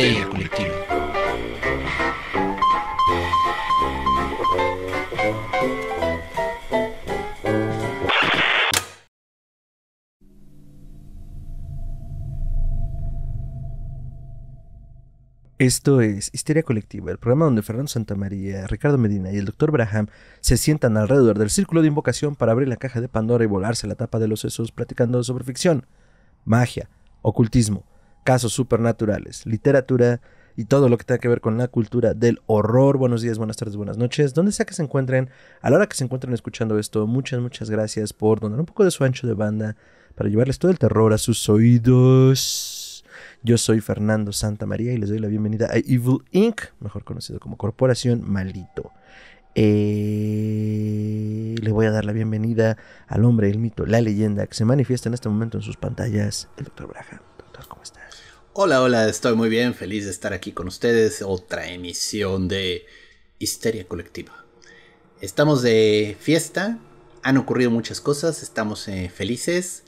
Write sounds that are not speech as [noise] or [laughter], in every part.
histeria colectiva. Esto es Histeria Colectiva, el programa donde Fernando Santamaría, Ricardo Medina y el Dr. Braham se sientan alrededor del círculo de invocación para abrir la caja de Pandora y volarse la tapa de los sesos platicando sobre ficción, magia, ocultismo, casos supernaturales, literatura y todo lo que tenga que ver con la cultura del horror. Buenos días, buenas tardes, buenas noches. Donde sea que se encuentren, a la hora que se encuentren escuchando esto, muchas, muchas gracias por donar un poco de su ancho de banda para llevarles todo el terror a sus oídos. Yo soy Fernando Santa María y les doy la bienvenida a Evil Inc., mejor conocido como Corporación Maldito. Eh, le voy a dar la bienvenida al hombre, el mito, la leyenda que se manifiesta en este momento en sus pantallas, el Dr. Braja. Hola, hola, estoy muy bien, feliz de estar aquí con ustedes. Otra emisión de Histeria Colectiva. Estamos de fiesta, han ocurrido muchas cosas, estamos eh, felices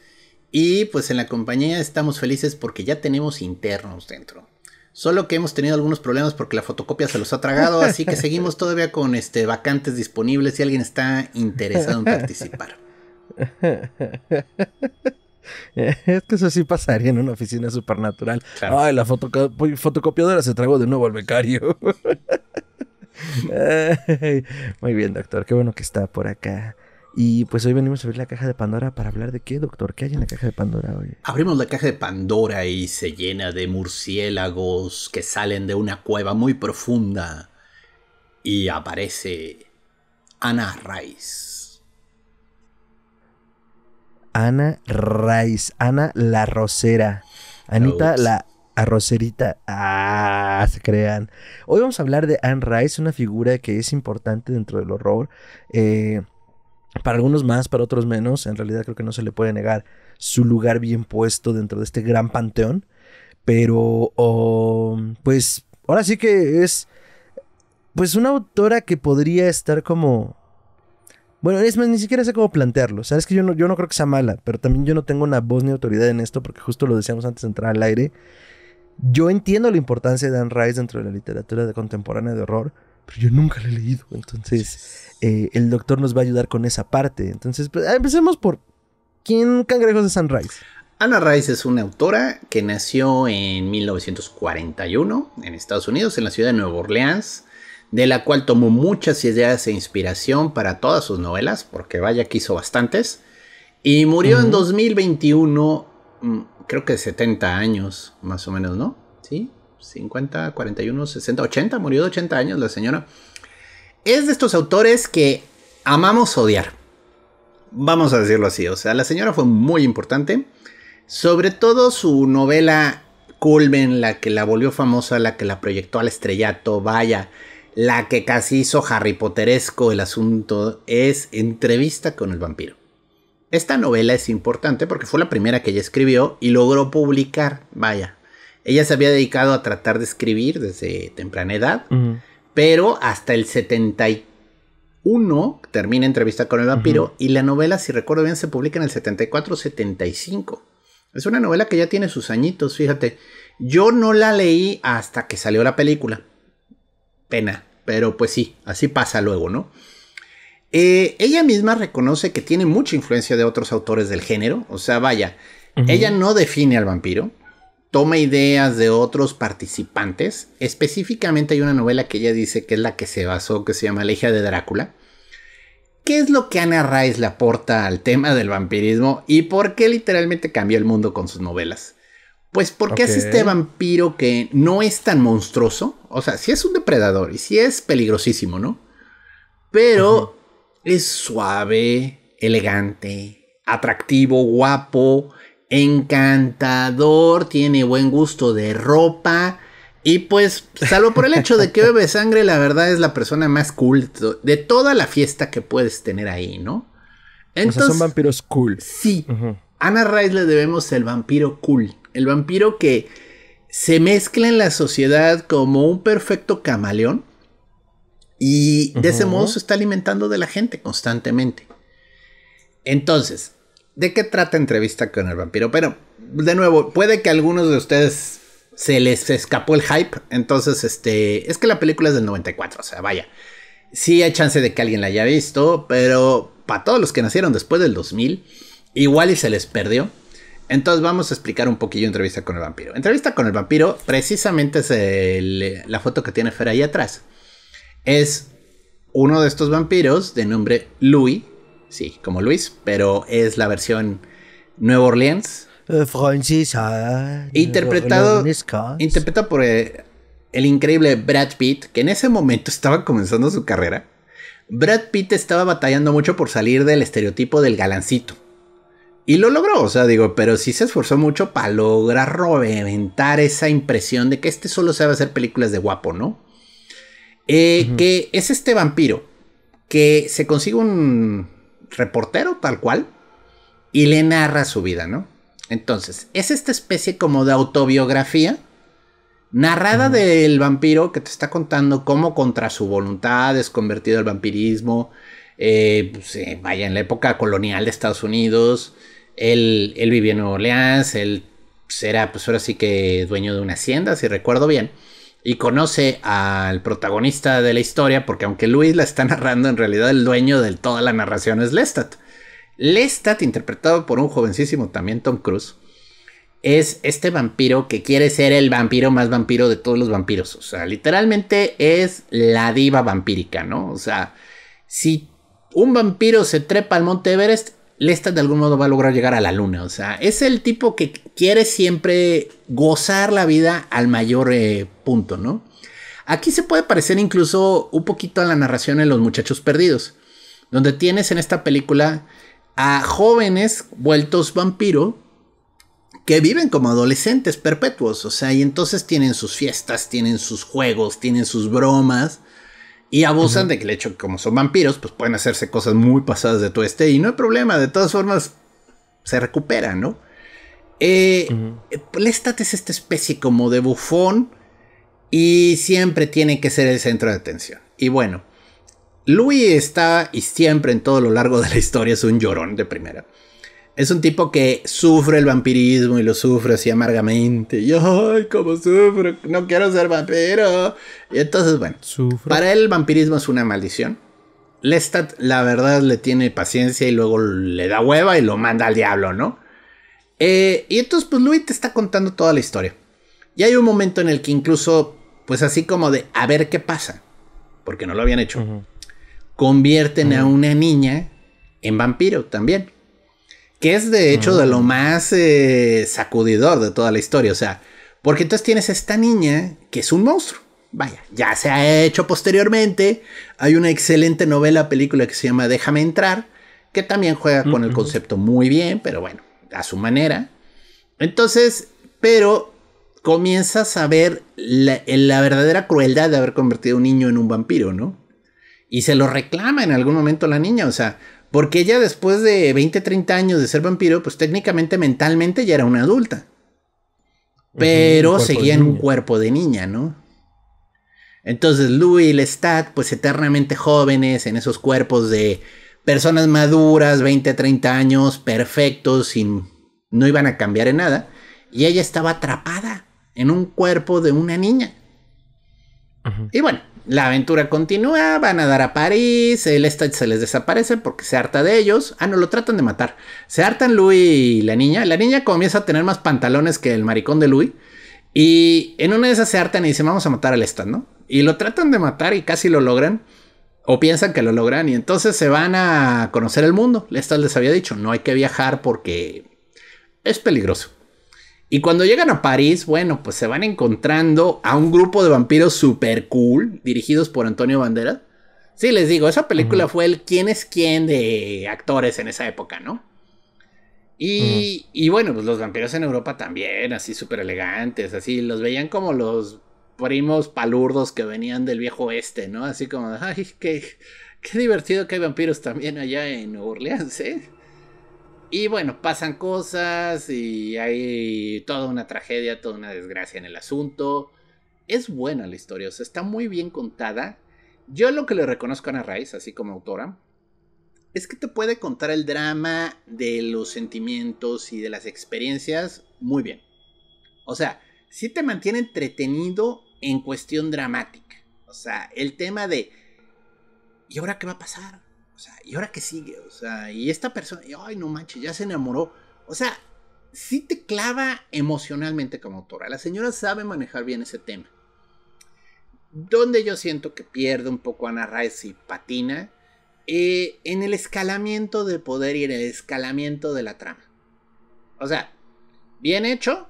y pues en la compañía estamos felices porque ya tenemos internos dentro. Solo que hemos tenido algunos problemas porque la fotocopia se los ha tragado, así que seguimos todavía con este vacantes disponibles si alguien está interesado en participar. [laughs] [laughs] es que eso sí pasaría en una oficina supernatural. Ay, la fotocopiadora se tragó de nuevo al becario. [laughs] muy bien, doctor. Qué bueno que está por acá. Y pues hoy venimos a abrir la caja de Pandora para hablar de qué, doctor. ¿Qué hay en la caja de Pandora hoy? Abrimos la caja de Pandora y se llena de murciélagos que salen de una cueva muy profunda. Y aparece Ana Rice. Ana Rice, Ana la Rosera, Anita la Arrocerita. Ah, se crean. Hoy vamos a hablar de Anne Rice, una figura que es importante dentro del horror. Eh, para algunos más, para otros menos. En realidad creo que no se le puede negar su lugar bien puesto dentro de este gran panteón. Pero, um, pues, ahora sí que es, pues, una autora que podría estar como bueno, es más, ni siquiera sé cómo plantearlo. Sabes que yo no, yo no creo que sea mala, pero también yo no tengo una voz ni autoridad en esto, porque justo lo decíamos antes de entrar al aire. Yo entiendo la importancia de Anne Rice dentro de la literatura contemporánea de horror, pero yo nunca la he leído. Entonces, eh, el doctor nos va a ayudar con esa parte. Entonces, pues, ah, empecemos por ¿quién cangrejos de Anne Rice? Anna Rice es una autora que nació en 1941 en Estados Unidos, en la ciudad de Nueva Orleans de la cual tomó muchas ideas e inspiración para todas sus novelas, porque vaya que hizo bastantes, y murió en 2021, mm, creo que 70 años, más o menos, ¿no? ¿Sí? 50, 41, 60, 80, murió de 80 años la señora. Es de estos autores que amamos odiar. Vamos a decirlo así, o sea, la señora fue muy importante, sobre todo su novela Culmen, la que la volvió famosa, la que la proyectó al estrellato, vaya, la que casi hizo Harry Potteresco el asunto es Entrevista con el vampiro. Esta novela es importante porque fue la primera que ella escribió y logró publicar, vaya. Ella se había dedicado a tratar de escribir desde temprana edad, pero hasta el 71 termina Entrevista con el vampiro y la novela, si recuerdo bien, se publica en el 74-75. Es una novela que ya tiene sus añitos, fíjate. Yo no la leí hasta que salió la película pena. Pero pues sí, así pasa luego, ¿no? Eh, ella misma reconoce que tiene mucha influencia de otros autores del género, o sea, vaya, ella no define al vampiro, toma ideas de otros participantes, específicamente hay una novela que ella dice que es la que se basó, que se llama Legia de Drácula. ¿Qué es lo que Ana Rice le aporta al tema del vampirismo y por qué literalmente cambió el mundo con sus novelas? Pues porque es este vampiro que no es tan monstruoso. O sea, si es un depredador y si es peligrosísimo, ¿no? Pero es suave, elegante, atractivo, guapo, encantador, tiene buen gusto de ropa. Y pues, salvo por el hecho de que bebe sangre, la verdad es la persona más cool de toda la fiesta que puedes tener ahí, ¿no? Entonces, son vampiros cool. Sí. Ana Rice le debemos el vampiro cool. El vampiro que se mezcla en la sociedad como un perfecto camaleón y de ese modo se está alimentando de la gente constantemente. Entonces, ¿de qué trata entrevista con el vampiro? Pero, de nuevo, puede que a algunos de ustedes se les escapó el hype. Entonces, este, es que la película es del 94, o sea, vaya. Sí hay chance de que alguien la haya visto, pero para todos los que nacieron después del 2000, igual y se les perdió. Entonces vamos a explicar un poquillo Entrevista con el vampiro. Entrevista con el vampiro precisamente es la foto que tiene Fer ahí atrás. Es uno de estos vampiros de nombre Louis, sí, como Luis, pero es la versión Nueva Orleans. Eh, ah, interpretado, interpretado por eh, el increíble Brad Pitt, que en ese momento estaba comenzando su carrera. Brad Pitt estaba batallando mucho por salir del estereotipo del galancito y lo logró, o sea, digo, pero sí se esforzó mucho para lograr reventar esa impresión de que este solo sabe hacer películas de guapo, ¿no? Eh, que es este vampiro que se consigue un reportero tal cual y le narra su vida, ¿no? Entonces, es esta especie como de autobiografía narrada del vampiro que te está contando cómo contra su voluntad es convertido al vampirismo, eh, pues, eh, vaya, en la época colonial de Estados Unidos, él, él vivía en Nueva Orleans, él será era pues ahora sí que dueño de una hacienda, si recuerdo bien, y conoce al protagonista de la historia, porque aunque Luis la está narrando, en realidad el dueño de toda la narración es Lestat. Lestat, interpretado por un jovencísimo también Tom Cruise, es este vampiro que quiere ser el vampiro más vampiro de todos los vampiros. O sea, literalmente es la diva vampírica, ¿no? O sea, si un vampiro se trepa al monte Everest, Lestat de algún modo va a lograr llegar a la luna. O sea, es el tipo que quiere siempre gozar la vida al mayor eh, punto, ¿no? Aquí se puede parecer incluso un poquito a la narración de Los Muchachos Perdidos, donde tienes en esta película a jóvenes vueltos vampiro que viven como adolescentes perpetuos, o sea, y entonces tienen sus fiestas, tienen sus juegos, tienen sus bromas, y abusan de que el hecho que como son vampiros, pues pueden hacerse cosas muy pasadas de tu este. Y no hay problema, de todas formas se recupera ¿no? Eh, eh pues, Lestat es esta especie como de bufón y siempre tiene que ser el centro de atención. Y bueno, Louis está y siempre en todo lo largo de la historia es un llorón de primera. Es un tipo que sufre el vampirismo y lo sufre así amargamente. Y ay, cómo sufro, no quiero ser vampiro. Y entonces, bueno, para él el vampirismo es una maldición. Lestat, la verdad, le tiene paciencia y luego le da hueva y lo manda al diablo, ¿no? Eh, y entonces, pues Louis te está contando toda la historia. Y hay un momento en el que incluso, pues así como de a ver qué pasa, porque no lo habían hecho, convierten a una niña en vampiro también que es de hecho de lo mm. más eh, sacudidor de toda la historia, o sea, porque entonces tienes esta niña que es un monstruo. Vaya, ya se ha hecho posteriormente. Hay una excelente novela, película que se llama Déjame entrar, que también juega con el concepto muy bien, pero bueno, a su manera. Entonces, pero comienzas a ver la, la, verdadera crueldad de haber convertido a un niño en un vampiro, ¿no? Y se lo reclama en algún momento la niña, o sea, porque ella después de 20, 30 años de ser vampiro, pues técnicamente mentalmente ya era una adulta. Pero seguía en un cuerpo de niña, ¿no? Entonces Louis y Lestat, pues eternamente jóvenes, en esos cuerpos de personas maduras, 20, 30 años, perfectos, sin, no iban a cambiar en nada. Y ella estaba atrapada en un cuerpo de una niña. Y bueno, la aventura continúa, van a dar a París, el Estad se les desaparece porque se harta de ellos. Ah, no, lo tratan de matar. Se hartan Louis y la niña. La niña comienza a tener más pantalones que el maricón de Louis. Y en una de esas se hartan y dicen, vamos a matar al Estad, ¿no? Y lo tratan de matar y casi lo logran. O piensan que lo logran y entonces se van a conocer el mundo. Estad les había dicho, no hay que viajar porque es peligroso. Y cuando llegan a París, bueno, pues se van encontrando a un grupo de vampiros super cool, dirigidos por Antonio Banderas. Sí, les digo, esa película fue el quién es quién de actores en esa época, ¿no? Y, y bueno, pues los vampiros en Europa también, así súper elegantes, así, los veían como los primos palurdos que venían del viejo oeste, ¿no? Así como, ay, qué, qué divertido que hay vampiros también allá en Orleans, ¿eh? Y bueno, pasan cosas y hay toda una tragedia, toda una desgracia en el asunto. Es buena la historia, o sea, está muy bien contada. Yo lo que le reconozco a Ana Rice, así como autora, es que te puede contar el drama de los sentimientos y de las experiencias muy bien. O sea, sí te mantiene entretenido en cuestión dramática. O sea, el tema de ¿y ahora qué va a pasar? sea, ¿y ahora que sigue? O sea, y esta persona, ay, no manches, ya se enamoró. O sea, sí te clava emocionalmente como autora. La señora sabe manejar bien ese tema. Donde yo siento que pierde un poco a Ana Rice y patina, eh, en el escalamiento de poder y en el escalamiento de la trama. O sea, bien hecho,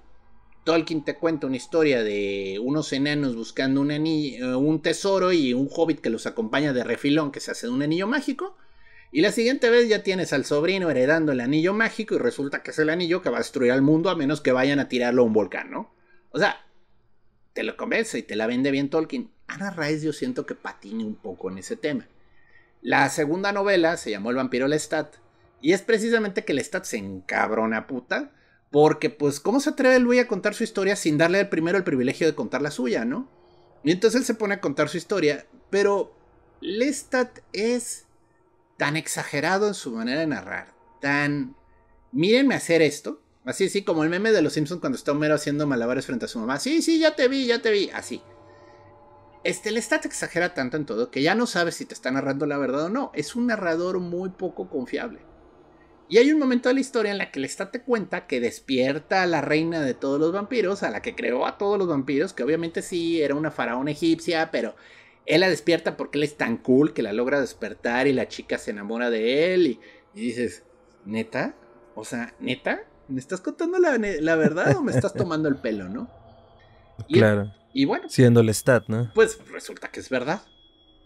Tolkien te cuenta una historia de unos enanos buscando un, anillo, eh, un tesoro y un hobbit que los acompaña de refilón que se hace de un anillo mágico. Y la siguiente vez ya tienes al sobrino heredando el anillo mágico y resulta que es el anillo que va a destruir al mundo a menos que vayan a tirarlo a un volcán, ¿no? O sea, te lo convence y te la vende bien Tolkien. Ana raíz yo siento que patine un poco en ese tema. La segunda novela se llamó El vampiro Lestat y es precisamente que Lestat se encabrona puta porque pues cómo se atreve Luis a contar su historia sin darle al primero el privilegio de contar la suya, ¿no? Y entonces él se pone a contar su historia, pero Lestat es tan exagerado en su manera de narrar, tan... Mírenme hacer esto, así, sí, como el meme de los Simpsons cuando está Homero haciendo malabares frente a su mamá, sí, sí, ya te vi, ya te vi, así. Este, el exagera tanto en todo que ya no sabes si te está narrando la verdad o no. Es un narrador muy poco confiable. Y hay un momento de la historia en la que el estate te cuenta que despierta a la reina de todos los vampiros, a la que creó a todos los vampiros, que obviamente sí era una faraón egipcia, pero él la despierta porque él es tan cool que la logra despertar y la chica se enamora de él y, dices, neta, o sea, neta, ¿me estás contando la, verdad o me estás tomando el pelo, no? Y, claro. Y bueno. Siendo el stat, ¿no? Pues resulta que es verdad.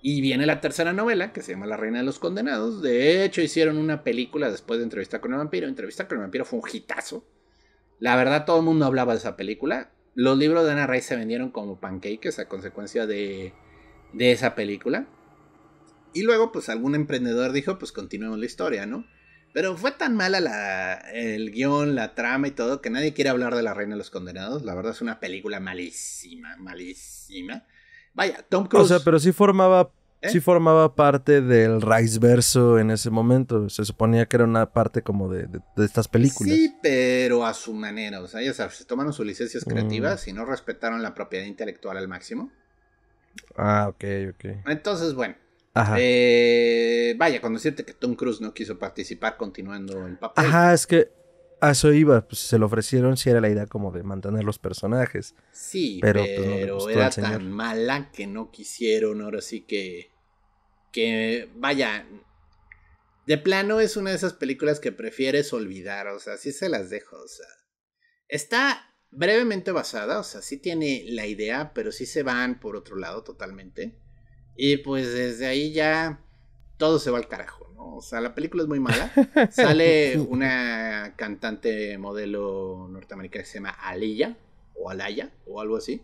Y viene la tercera novela, que se llama La Reina de los Condenados. De hecho, hicieron una película después de Entrevista con el Vampiro. Entrevista con el Vampiro fue un hitazo. La verdad, todo el mundo hablaba de esa película. Los libros de Ana Rey se vendieron como pancakes a consecuencia de de esa película. Y luego, pues algún emprendedor dijo, pues continuemos la historia, ¿no? Pero fue tan mala la, el guión, la trama y todo, que nadie quiere hablar de La Reina de los Condenados. La verdad es una película malísima, malísima. Vaya, Tom Cruise. O sea, pero sí formaba, ¿Eh? formaba parte del Rice Verso en ese momento. Se suponía que era una parte como de, estas películas. Sí, pero a su manera. O sea, se tomaron sus licencias mm. creativas y no respetaron la propiedad intelectual al máximo. Ah, ok, ok. Entonces, bueno. Eh, vaya, cuando siente que Tom Cruise no quiso participar continuando el papel. Ajá, es que a eso iba, pues se lo ofrecieron si era la idea como de mantener los personajes. Sí, pero, pues, era tan mala que no quisieron, ahora sí que... Que vaya, de plano es una de esas películas que prefieres olvidar, o sea, sí se las dejo, o sea. Está brevemente basada, o sea, sí tiene la idea, pero sí se van por otro lado totalmente. Y pues desde ahí ya todo se va al carajo, ¿no? O sea, la película es muy mala. [laughs] Sale una cantante modelo norteamericana que se llama Alia o Alaya, o algo así.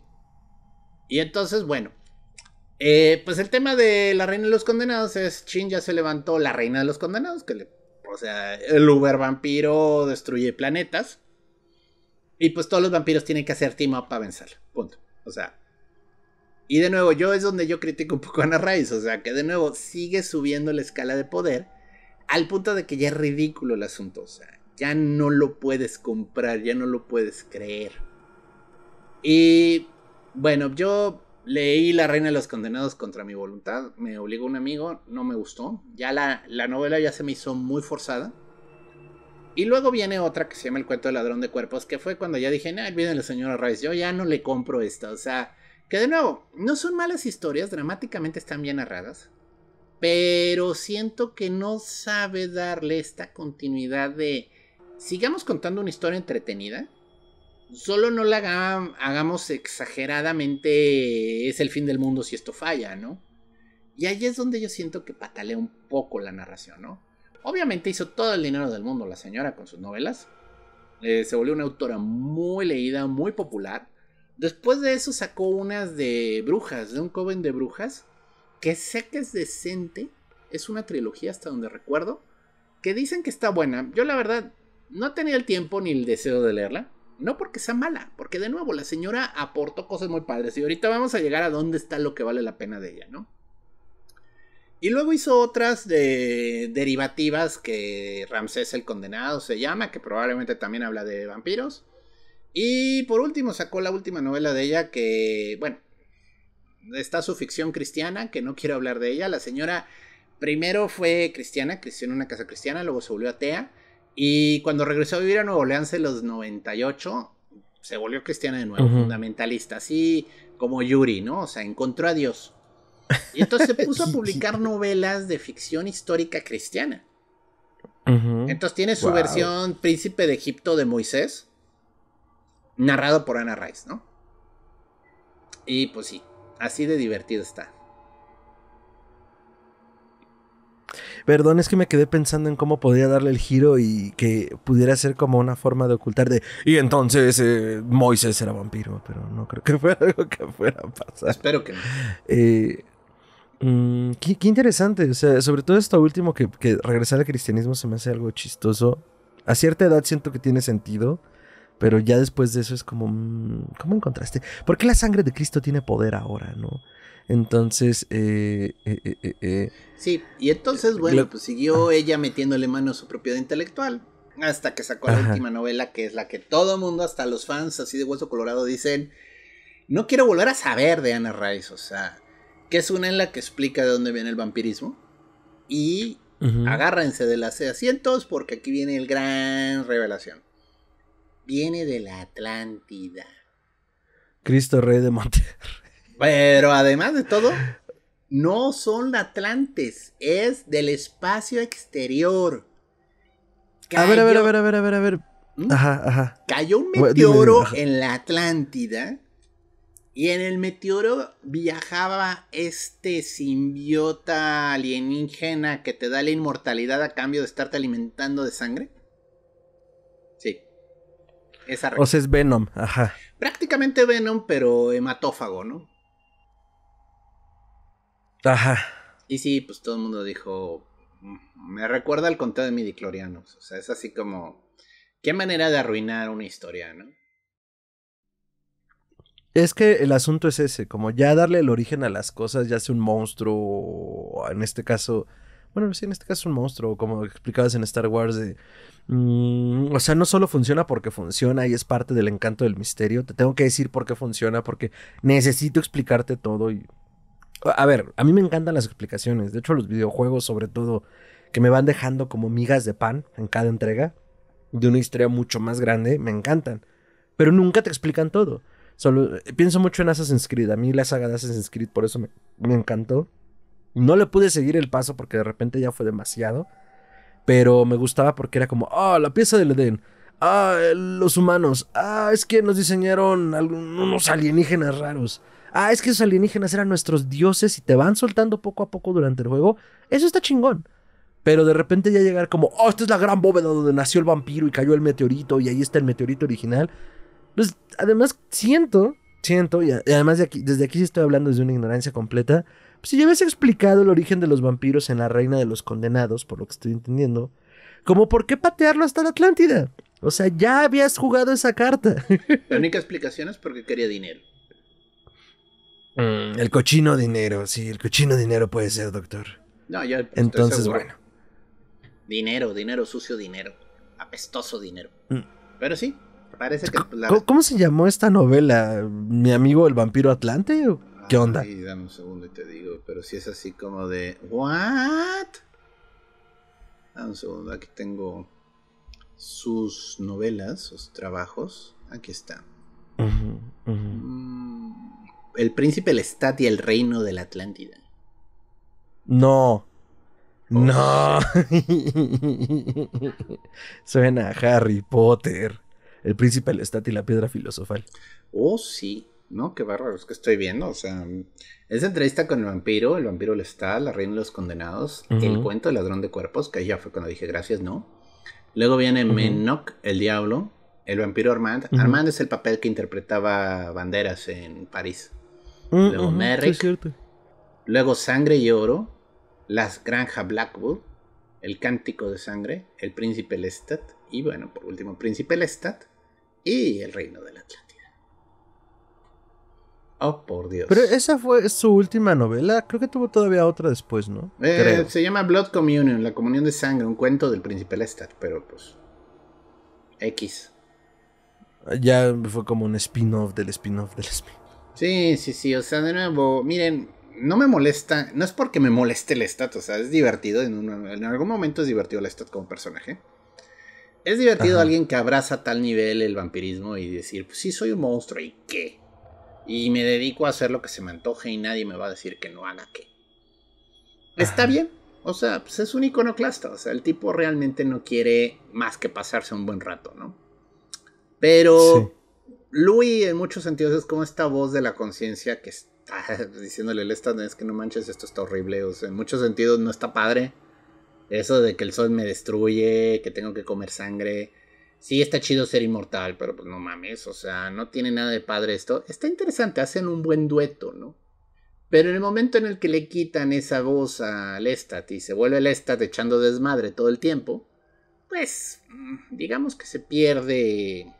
Y entonces, bueno, eh, pues el tema de la reina de los condenados es, Chin ya se levantó la reina de los condenados, que le, o sea, el Uber vampiro destruye planetas. Y pues todos los vampiros tienen que hacer team para vencerlo. Punto. O sea. Y de nuevo, yo es donde yo critico un poco a Ana Raiz. O sea, que de nuevo sigue subiendo la escala de poder. Al punto de que ya es ridículo el asunto. O sea, ya no lo puedes comprar, ya no lo puedes creer. Y bueno, yo leí La Reina de los Condenados contra mi voluntad. Me obligó un amigo, no me gustó. Ya la, la novela ya se me hizo muy forzada. Y luego viene otra que se llama El cuento del ladrón de cuerpos, que fue cuando ya dije, no, viene la señora Rice, yo ya no le compro esta. O sea, que de nuevo, no son malas historias, dramáticamente están bien narradas, pero siento que no sabe darle esta continuidad de, sigamos contando una historia entretenida, solo no la hagamos exageradamente, es el fin del mundo si esto falla, ¿no? Y ahí es donde yo siento que patalea un poco la narración, ¿no? Obviamente hizo todo el dinero del mundo la señora con sus novelas. Eh, se volvió una autora muy leída, muy popular. Después de eso sacó unas de brujas, de un coven de brujas, que sé que es decente. Es una trilogía hasta donde recuerdo. Que dicen que está buena. Yo la verdad no tenía el tiempo ni el deseo de leerla. No porque sea mala, porque de nuevo la señora aportó cosas muy padres. Y ahorita vamos a llegar a dónde está lo que vale la pena de ella, ¿no? Y luego hizo otras de, derivativas que Ramsés el Condenado se llama, que probablemente también habla de vampiros. Y por último sacó la última novela de ella que, bueno, está su ficción cristiana, que no quiero hablar de ella. La señora primero fue cristiana, creció en una casa cristiana, luego se volvió atea. Y cuando regresó a vivir a Nueva Orleans en los 98, se volvió cristiana de nuevo, fundamentalista, así como Yuri, ¿no? O sea, encontró a Dios. Y entonces se puso a [laughs] publicar novelas de ficción histórica cristiana. Entonces tiene su versión Príncipe de Egipto de Moisés, narrado por Ana Rice, ¿no? Y pues sí, así de divertido está. Perdón, es que me quedé pensando en cómo podría darle el giro y que pudiera ser como una forma de ocultar de. Y entonces eh, Moisés era vampiro, pero no creo que [laughs] fuera algo que fuera a pasar. Espero que no. Eh, Mm, qué, interesante. O sea, sobre todo esto último que, regresar al cristianismo se me hace algo chistoso. A cierta edad siento que tiene sentido. Pero ya después de eso es como. Mm, ¿Cómo encontraste? ¿Por qué la sangre de Cristo tiene poder ahora, no? Entonces. Eh, eh, eh, sí, y entonces, bueno, pues siguió ella metiéndole mano a su propiedad intelectual. Hasta que sacó la última novela, que es la que todo mundo, hasta los fans así de Hueso Colorado, dicen. No quiero volver a saber de Ana Rice, o sea que es una en la que explica de dónde viene el vampirismo. Y agárrense de las asientos porque aquí viene el gran revelación. Viene de la Atlántida. Cristo Rey de Monterrey. Pero además de todo, no son atlantes, es del espacio exterior. A ver, a ver, a ver, a ver, a ver, ¿Mm? Ajá, ajá. Cayó un meteoro en la Atlántida y en el meteoro viajaba este simbiota alienígena que te da la inmortalidad a cambio de estarte alimentando de sangre. Sí. Esa O sea, es Venom, ajá. Prácticamente Venom, pero hematófago, ¿no? Ajá. Y sí, pues todo el mundo dijo. Mm, me recuerda al conteo de Midiclorianos. O sea, es así como. Qué manera de arruinar una historia, ¿no? Es que el asunto es ese, como ya darle el origen a las cosas, ya sea un monstruo, o en este caso, bueno, sí, en este caso un monstruo, como explicabas en Star Wars, mm, o sea, no solo funciona porque funciona y es parte del encanto del misterio, te tengo que decir por qué funciona, porque necesito explicarte todo y... A ver, a mí me encantan las explicaciones, de hecho los videojuegos sobre todo, que me van dejando como migas de pan en cada entrega, de una historia mucho más grande, me encantan, pero nunca te explican todo. Solo, eh, pienso mucho en Assassin's Creed. A mí la saga de Assassin's Creed, por eso me, encantó. No le pude seguir el paso porque de repente ya fue demasiado. Pero me gustaba porque era como, ah, la pieza del Edén. Ah, eh, los humanos. Ah, es que nos diseñaron unos alienígenas raros. Ah, es que esos alienígenas eran nuestros dioses y te van soltando poco a poco durante el juego. Eso está chingón. Pero de repente ya llegar como, oh, esta es la gran bóveda donde nació el vampiro y cayó el meteorito y ahí está el meteorito original. Pues además siento, siento, y además de aquí, desde aquí estoy hablando desde una ignorancia completa, pues, si ya hubiese explicado el origen de los vampiros en la Reina de los Condenados, por lo que estoy entendiendo, como por qué patearlo hasta la Atlántida. O sea, ya habías jugado esa carta. [laughs] La única explicación es porque quería dinero. Mm, el cochino dinero, sí, el cochino dinero puede ser, doctor. No, ya Entonces, bueno. Dinero, dinero, sucio dinero, apestoso dinero. Mm. Pero sí, ¿Cómo, se llamó esta novela? ¿Mi amigo el vampiro Atlante? ¿Qué onda? dame un segundo y te digo, pero si es así como de... ¿What? Dame un segundo, aquí tengo sus novelas, sus trabajos. Aquí está. Mm, el príncipe Lestat y el reino de la Atlántida. No. Oh. No. [laughs] Suena a Harry Potter. El Príncipe Lestat y la Piedra Filosofal. Oh, sí. No, qué bárbaro, es que estoy viendo. O sea, esa entrevista con el vampiro, el vampiro Lestat, la reina de los condenados, el cuento del ladrón de cuerpos, que ya fue cuando dije gracias, no. Luego viene uh el diablo, el vampiro Armand. Armand es el papel que interpretaba Banderas en París. Mm, luego Merrick. luego Sangre y Oro, Las Granja Blackwood, El Cántico de Sangre, El Príncipe Lestat y bueno, por último, Príncipe Lestat, y el reino de la Atlántida. Oh, por Dios. Pero esa fue su última novela. Creo que tuvo todavía otra después, ¿no? Eh, se llama Blood Communion, la comunión de sangre, un cuento del príncipe Lestat, pero pues. X. Ya fue como un spin-off del spin-off del spin-off. Sí, sí, sí. O sea, de nuevo, miren, no me molesta. No es porque me moleste el stat, o sea, es divertido. En, en algún momento es divertido el stat como personaje. Es divertido alguien que abraza a tal nivel el vampirismo y decir, pues sí, soy un monstruo, ¿y qué? Y me dedico a hacer lo que se me antoje y nadie me va a decir que no haga qué. Está bien, o sea, pues es un iconoclasta, o sea, el tipo realmente no quiere más que pasarse un buen rato, ¿no? Pero Luis Louis en muchos sentidos es como esta voz de la conciencia que está [laughs] diciéndole, es que no manches, esto está horrible, o sea, en muchos sentidos no está padre eso de que el sol me destruye, que tengo que comer sangre. Sí, está chido ser inmortal, pero pues no mames, o sea, no tiene nada de padre esto. Está interesante, hacen un buen dueto, ¿no? Pero en el momento en el que le quitan esa voz al Lestat y se vuelve Lestat echando desmadre todo el tiempo, pues mm, digamos que se pierde.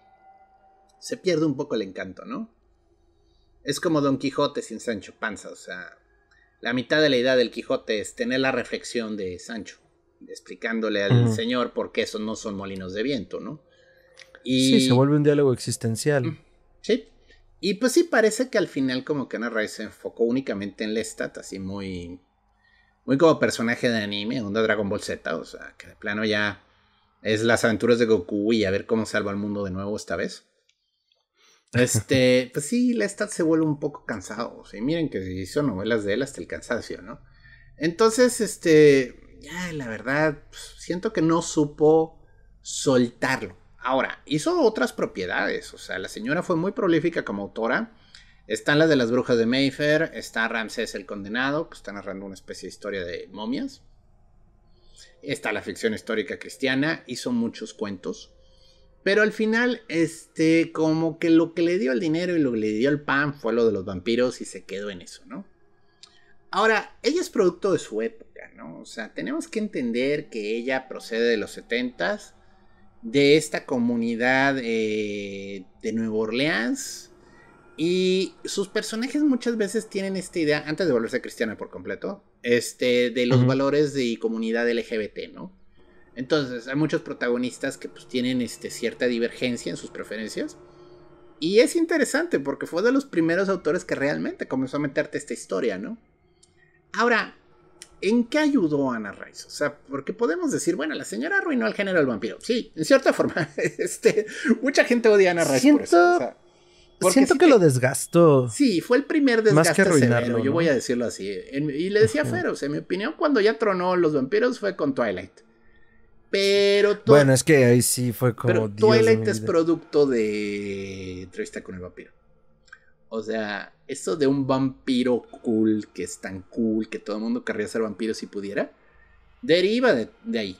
Se pierde un poco el encanto, ¿no? Es como Don Quijote sin Sancho Panza, o sea, la mitad de la idea del Quijote es tener la reflexión de Sancho explicándole al señor por qué esos no son molinos de viento, ¿no? sí, se vuelve un diálogo existencial. Sí. Y pues sí, parece que al final como que Ana se enfocó únicamente en Lestat, así muy... Muy como personaje de anime, onda Dragon Ball Z, o sea, que de plano ya es las aventuras de Goku y a ver cómo salva al mundo de nuevo esta vez. Este, [laughs] pues sí, Lestat se vuelve un poco cansado, o sea, miren que hizo novelas de él hasta el cansancio, ¿no? Entonces, este, ya, la verdad, pues, siento que no supo soltarlo. Ahora, hizo otras propiedades, o sea, la señora fue muy prolífica como autora. Están las de las brujas de Mayfair, está Ramsés el Condenado, que está narrando una especie de historia de momias. Está la ficción histórica cristiana, hizo muchos cuentos. Pero al final, este, como que lo que le dio el dinero y lo que le dio el pan fue lo de los vampiros y se quedó en eso, ¿no? Ahora, ella es producto de su época, ¿no? O sea, tenemos que entender que ella procede de los 70s, de esta comunidad eh, de Nueva Orleans. Y sus personajes muchas veces tienen esta idea, antes de volverse cristiana por completo, este, de los valores de comunidad LGBT, ¿no? Entonces, hay muchos protagonistas que pues tienen este, cierta divergencia en sus preferencias. Y es interesante porque fue de los primeros autores que realmente comenzó a meterte esta historia, ¿no? Ahora, ¿en qué ayudó Ana Rice? O sea, porque podemos decir, bueno, la señora arruinó al género del vampiro. Sí, en cierta forma. [laughs] Este, mucha gente odia a Ana Rice por eso. siento que lo desgastó. Sí, fue el primer desgaste Más que yo voy a decirlo así. y le decía a o sea, mi opinión cuando ya tronó los vampiros fue con Twilight. Pero Bueno, es que ahí sí fue como. Pero Twilight es producto de entrevista con el vampiro. O sea, eso de un vampiro cool, que es tan cool, que todo el mundo querría ser vampiro si pudiera, deriva de, ahí.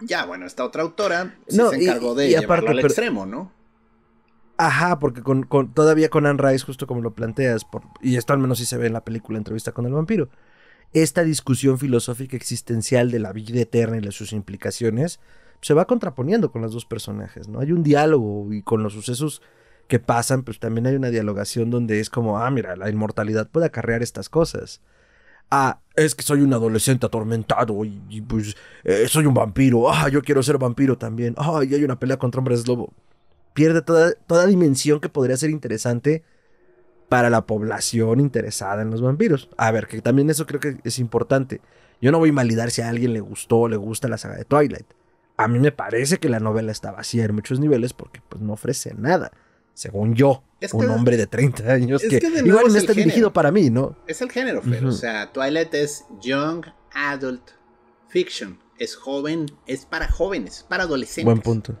Ya, bueno, esta otra autora se encargó de y llevarlo aparte, al extremo, ¿no? Ajá, porque con, todavía con Anne Rice, justo como lo planteas, y esto al menos sí se ve en la película Entrevista con el vampiro, esta discusión filosófica existencial de la vida eterna y de sus implicaciones se va contraponiendo con los dos personajes, ¿no? Hay un diálogo y con los sucesos que pasan, pues también hay una dialogación donde es como, ah, mira, la inmortalidad puede acarrear estas cosas. Ah, es que soy un adolescente atormentado y, pues eh, soy un vampiro. Ah, yo quiero ser vampiro también. Ah, y hay una pelea contra hombres lobo. Pierde toda, toda dimensión que podría ser interesante para la población interesada en los vampiros. A ver, que también eso creo que es importante. Yo no voy a invalidar si a alguien le gustó o le gusta la saga de Twilight. A mí me parece que la novela está vacía en muchos niveles porque pues no ofrece nada según yo, un hombre de 30 años que, igual no está dirigido para mí, ¿no? Es el género, Fer. O sea, Twilight es young adult fiction. Es joven, es para jóvenes, para adolescentes. Buen punto.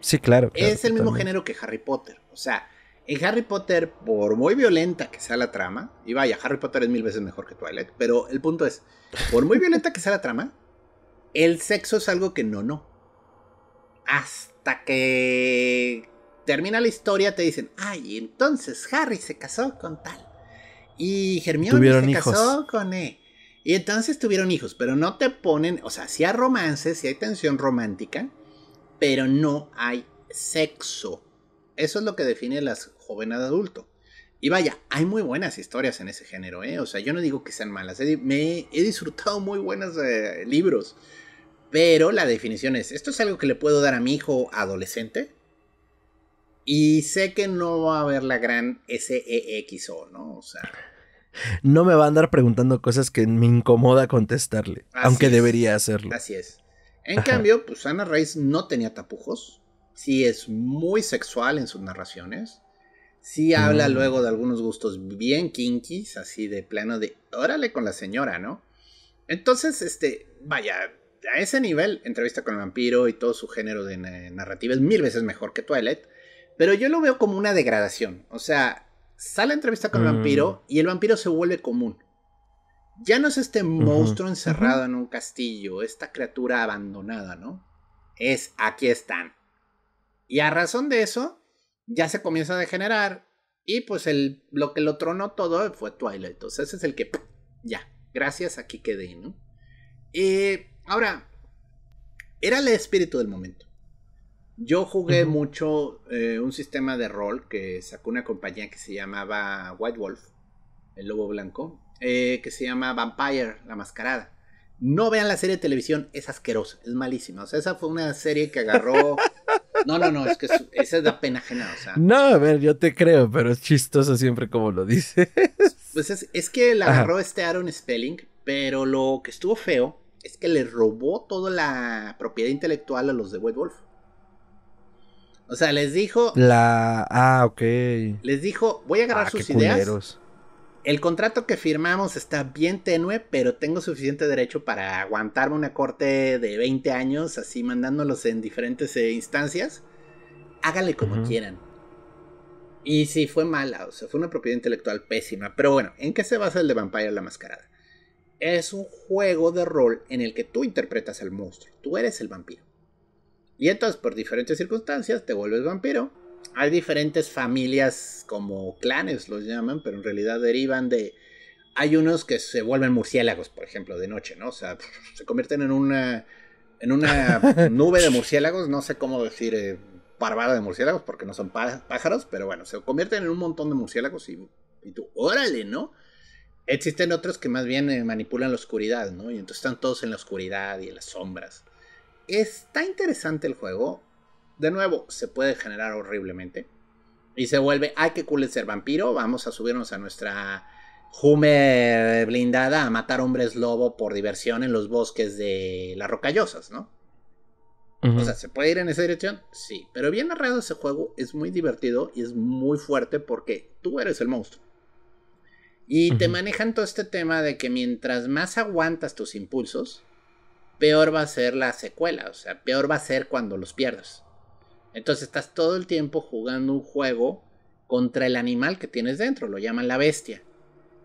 Sí, claro. es el mismo género que Harry Potter. O sea, en Harry Potter, por muy violenta que sea la trama, y vaya, Harry Potter es mil veces mejor que Twilight, pero el punto es, por muy violenta que sea la trama, el sexo es algo que no, no. Hasta que termina la historia, te dicen, ay, entonces Harry se casó con tal. Y Hermione se casó con él, e". Y entonces tuvieron hijos, pero no te ponen, o sea, si hay romance, si hay tensión romántica, pero no hay sexo. Eso es lo que define las jóvenes de adulto. Y vaya, hay muy buenas historias en ese género, ¿eh? O sea, yo no digo que sean malas, he, me, he disfrutado muy buenos eh, libros, pero la definición es, esto es algo que le puedo dar a mi hijo adolescente, y sé que no va a haber la gran SEXO, ¿no? O sea. No me va a andar preguntando cosas que me incomoda contestarle, aunque debería hacerlo. Así es. En cambio, pues Ana Reyes no tenía tapujos. Sí es muy sexual en sus narraciones. Sí habla mm. luego de algunos gustos bien kinkis, así de plano de órale con la señora, ¿no? Entonces, este, vaya, a ese nivel, entrevista con el vampiro y todo su género de narrativa es mil veces mejor que Twilight. Pero yo lo veo como una degradación. O sea, sale a entrevista con el vampiro mm. y el vampiro se vuelve común. Ya no es este monstruo encerrado en un castillo, esta criatura abandonada, ¿no? Es aquí están. Y a razón de eso, ya se comienza a degenerar. Y pues el, lo que lo tronó todo fue Twilight. Entonces ese es el que, ya, gracias, aquí quedé, ¿no? Y eh, ahora, era el espíritu del momento. Yo jugué mucho eh, un sistema de rol que sacó una compañía que se llamaba White Wolf, el lobo blanco, eh, que se llama Vampire, la mascarada. No vean la serie de televisión, es asquerosa, es malísima. O sea, esa fue una serie que agarró. [laughs] No, no, no, es que es, esa pena ajena, No, a ver, yo te creo, pero es chistoso siempre como lo dice. Pues es, que la agarró este Aaron Spelling, pero lo que estuvo feo es que le robó toda la propiedad intelectual a los de White Wolf. O sea, les dijo. La. Ah, ok. Les dijo, voy a agarrar ah, sus ideas. El contrato que firmamos está bien tenue, pero tengo suficiente derecho para aguantarme una corte de 20 años, así mandándolos en diferentes eh, instancias. Háganle como quieran. Y sí, fue mala, o sea, fue una propiedad intelectual pésima. Pero bueno, ¿en qué se basa el de Vampire la Mascarada? Es un juego de rol en el que tú interpretas al monstruo, tú eres el vampiro. Y entonces, por diferentes circunstancias, te vuelves vampiro. Hay diferentes familias como clanes, los llaman, pero en realidad derivan de... Hay unos que se vuelven murciélagos, por ejemplo, de noche, ¿no? O sea, [laughs] se convierten en una, en una [laughs] nube de murciélagos, no sé cómo decir... Eh, de murciélagos, porque no son pájaros, pero bueno, se convierten en un montón de murciélagos y, tú, órale, ¿no? Existen otros que más bien eh, manipulan la oscuridad, ¿no? Y entonces están todos en la oscuridad y en las sombras. Está interesante el juego. De nuevo, se puede generar horriblemente. Y se vuelve, hay que cool es ser vampiro. Vamos a subirnos a nuestra Hummer blindada a matar hombres lobo por diversión en los bosques de las rocallosas, ¿no? O sea, ¿se puede ir en esa dirección? Sí, pero bien narrado ese juego, es muy divertido y es muy fuerte porque tú eres el monstruo. Y te manejan todo este tema de que mientras más aguantas tus impulsos, peor va a ser la secuela, o sea, peor va a ser cuando los pierdas. Entonces estás todo el tiempo jugando un juego contra el animal que tienes dentro, lo llaman la bestia,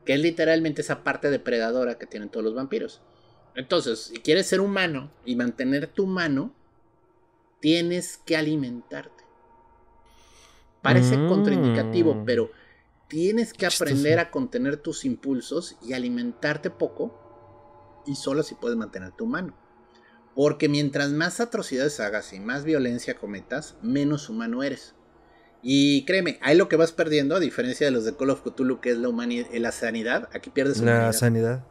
que es literalmente esa parte depredadora que tienen todos los vampiros. Entonces, si quieres ser humano y mantener tu mano, tienes que alimentarte. Parece mm. contraindicativo, pero tienes que aprender a contener tus impulsos y alimentarte poco y solo si puedes mantener tu mano. Porque mientras más atrocidades hagas y más violencia cometas, menos humano eres. Y créeme, ahí lo que vas perdiendo, a diferencia de los de Call of Cthulhu, que es la, humanidad, eh, la sanidad, aquí pierdes La sanidad.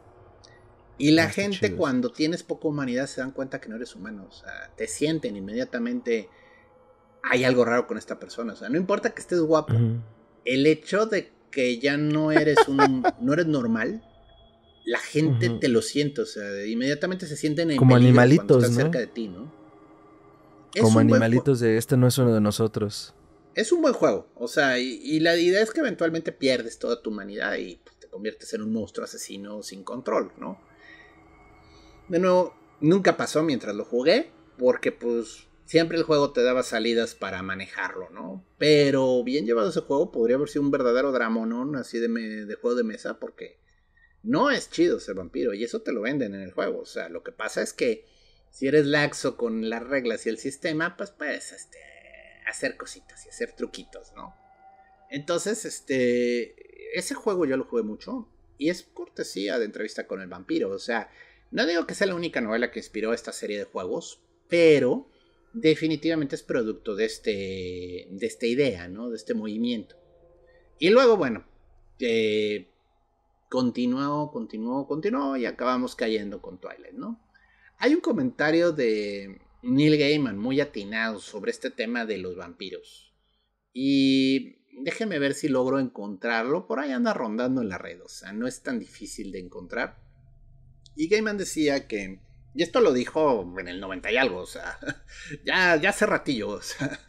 Y la ah, gente cuando tienes poca humanidad se dan cuenta que no eres humano. O sea, te sienten inmediatamente, hay algo raro con esta persona. O sea, no importa que estés guapo. El hecho de que ya no eres un, no eres normal, la gente te lo siente, o sea, inmediatamente se sienten en como animalitos están cerca de ti, ¿no? como animalitos de este no es uno de nosotros. Es un buen juego, o sea, y, la idea es que eventualmente pierdes toda tu humanidad y pues, te conviertes en un monstruo asesino sin control, ¿no? De nuevo, nunca pasó mientras lo jugué, porque pues siempre el juego te daba salidas para manejarlo, ¿no? Pero bien llevado ese juego podría haber sido un verdadero dramonón así de, de juego de mesa, porque no es chido ser vampiro y eso te lo venden en el juego. O sea, lo que pasa es que si eres laxo con las reglas y el sistema, pues puedes este, hacer cositas y hacer truquitos, ¿no? Entonces, este, ese juego yo lo jugué mucho y es cortesía de entrevista con el vampiro. O sea, no digo que sea la única novela que inspiró esta serie de juegos, pero definitivamente es producto de, este, de esta idea, ¿no? De este movimiento. Y luego, bueno, eh, continuó, continuó, continuó y acabamos cayendo con Twilight, ¿no? Hay un comentario de Neil Gaiman muy atinado sobre este tema de los vampiros. Y déjenme ver si logro encontrarlo. Por ahí anda rondando en la red, o sea, no es tan difícil de encontrar. Y Gaiman decía que, y esto lo dijo en el 90 y algo, o sea, [laughs] ya, ya hace ratillo,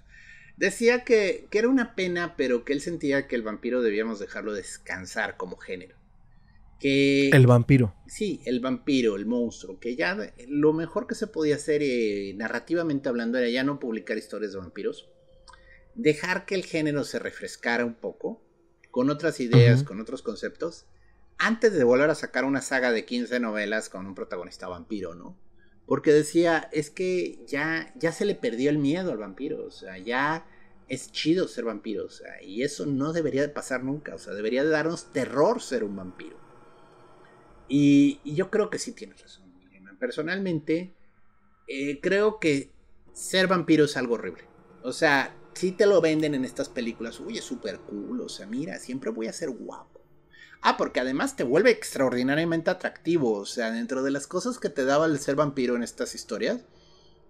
[laughs] decía que era una pena, pero que él sentía que el vampiro debíamos dejarlo descansar como género el vampiro. Sí, el vampiro, el monstruo, que ya lo mejor que se podía hacer eh, narrativamente hablando era ya no publicar historias de vampiros, dejar que el género se refrescara un poco, con otras ideas, con otros conceptos, antes de volver a sacar una saga de 15 novelas con un protagonista vampiro, ¿no? Porque decía, es que ya, ya se le perdió el miedo al vampiro, o sea, ya es chido ser vampiro, o sea, y eso no debería de pasar nunca, o sea, debería de darnos terror ser un vampiro. Y, yo creo que sí tienes razón. Personalmente, eh, creo que ser vampiro es algo horrible. O sea, si te lo venden en estas películas. Uy, es súper cool. O sea, mira, siempre voy a ser guapo. Ah, porque además te vuelve extraordinariamente atractivo. O sea, dentro de las cosas que te daba el ser vampiro en estas historias,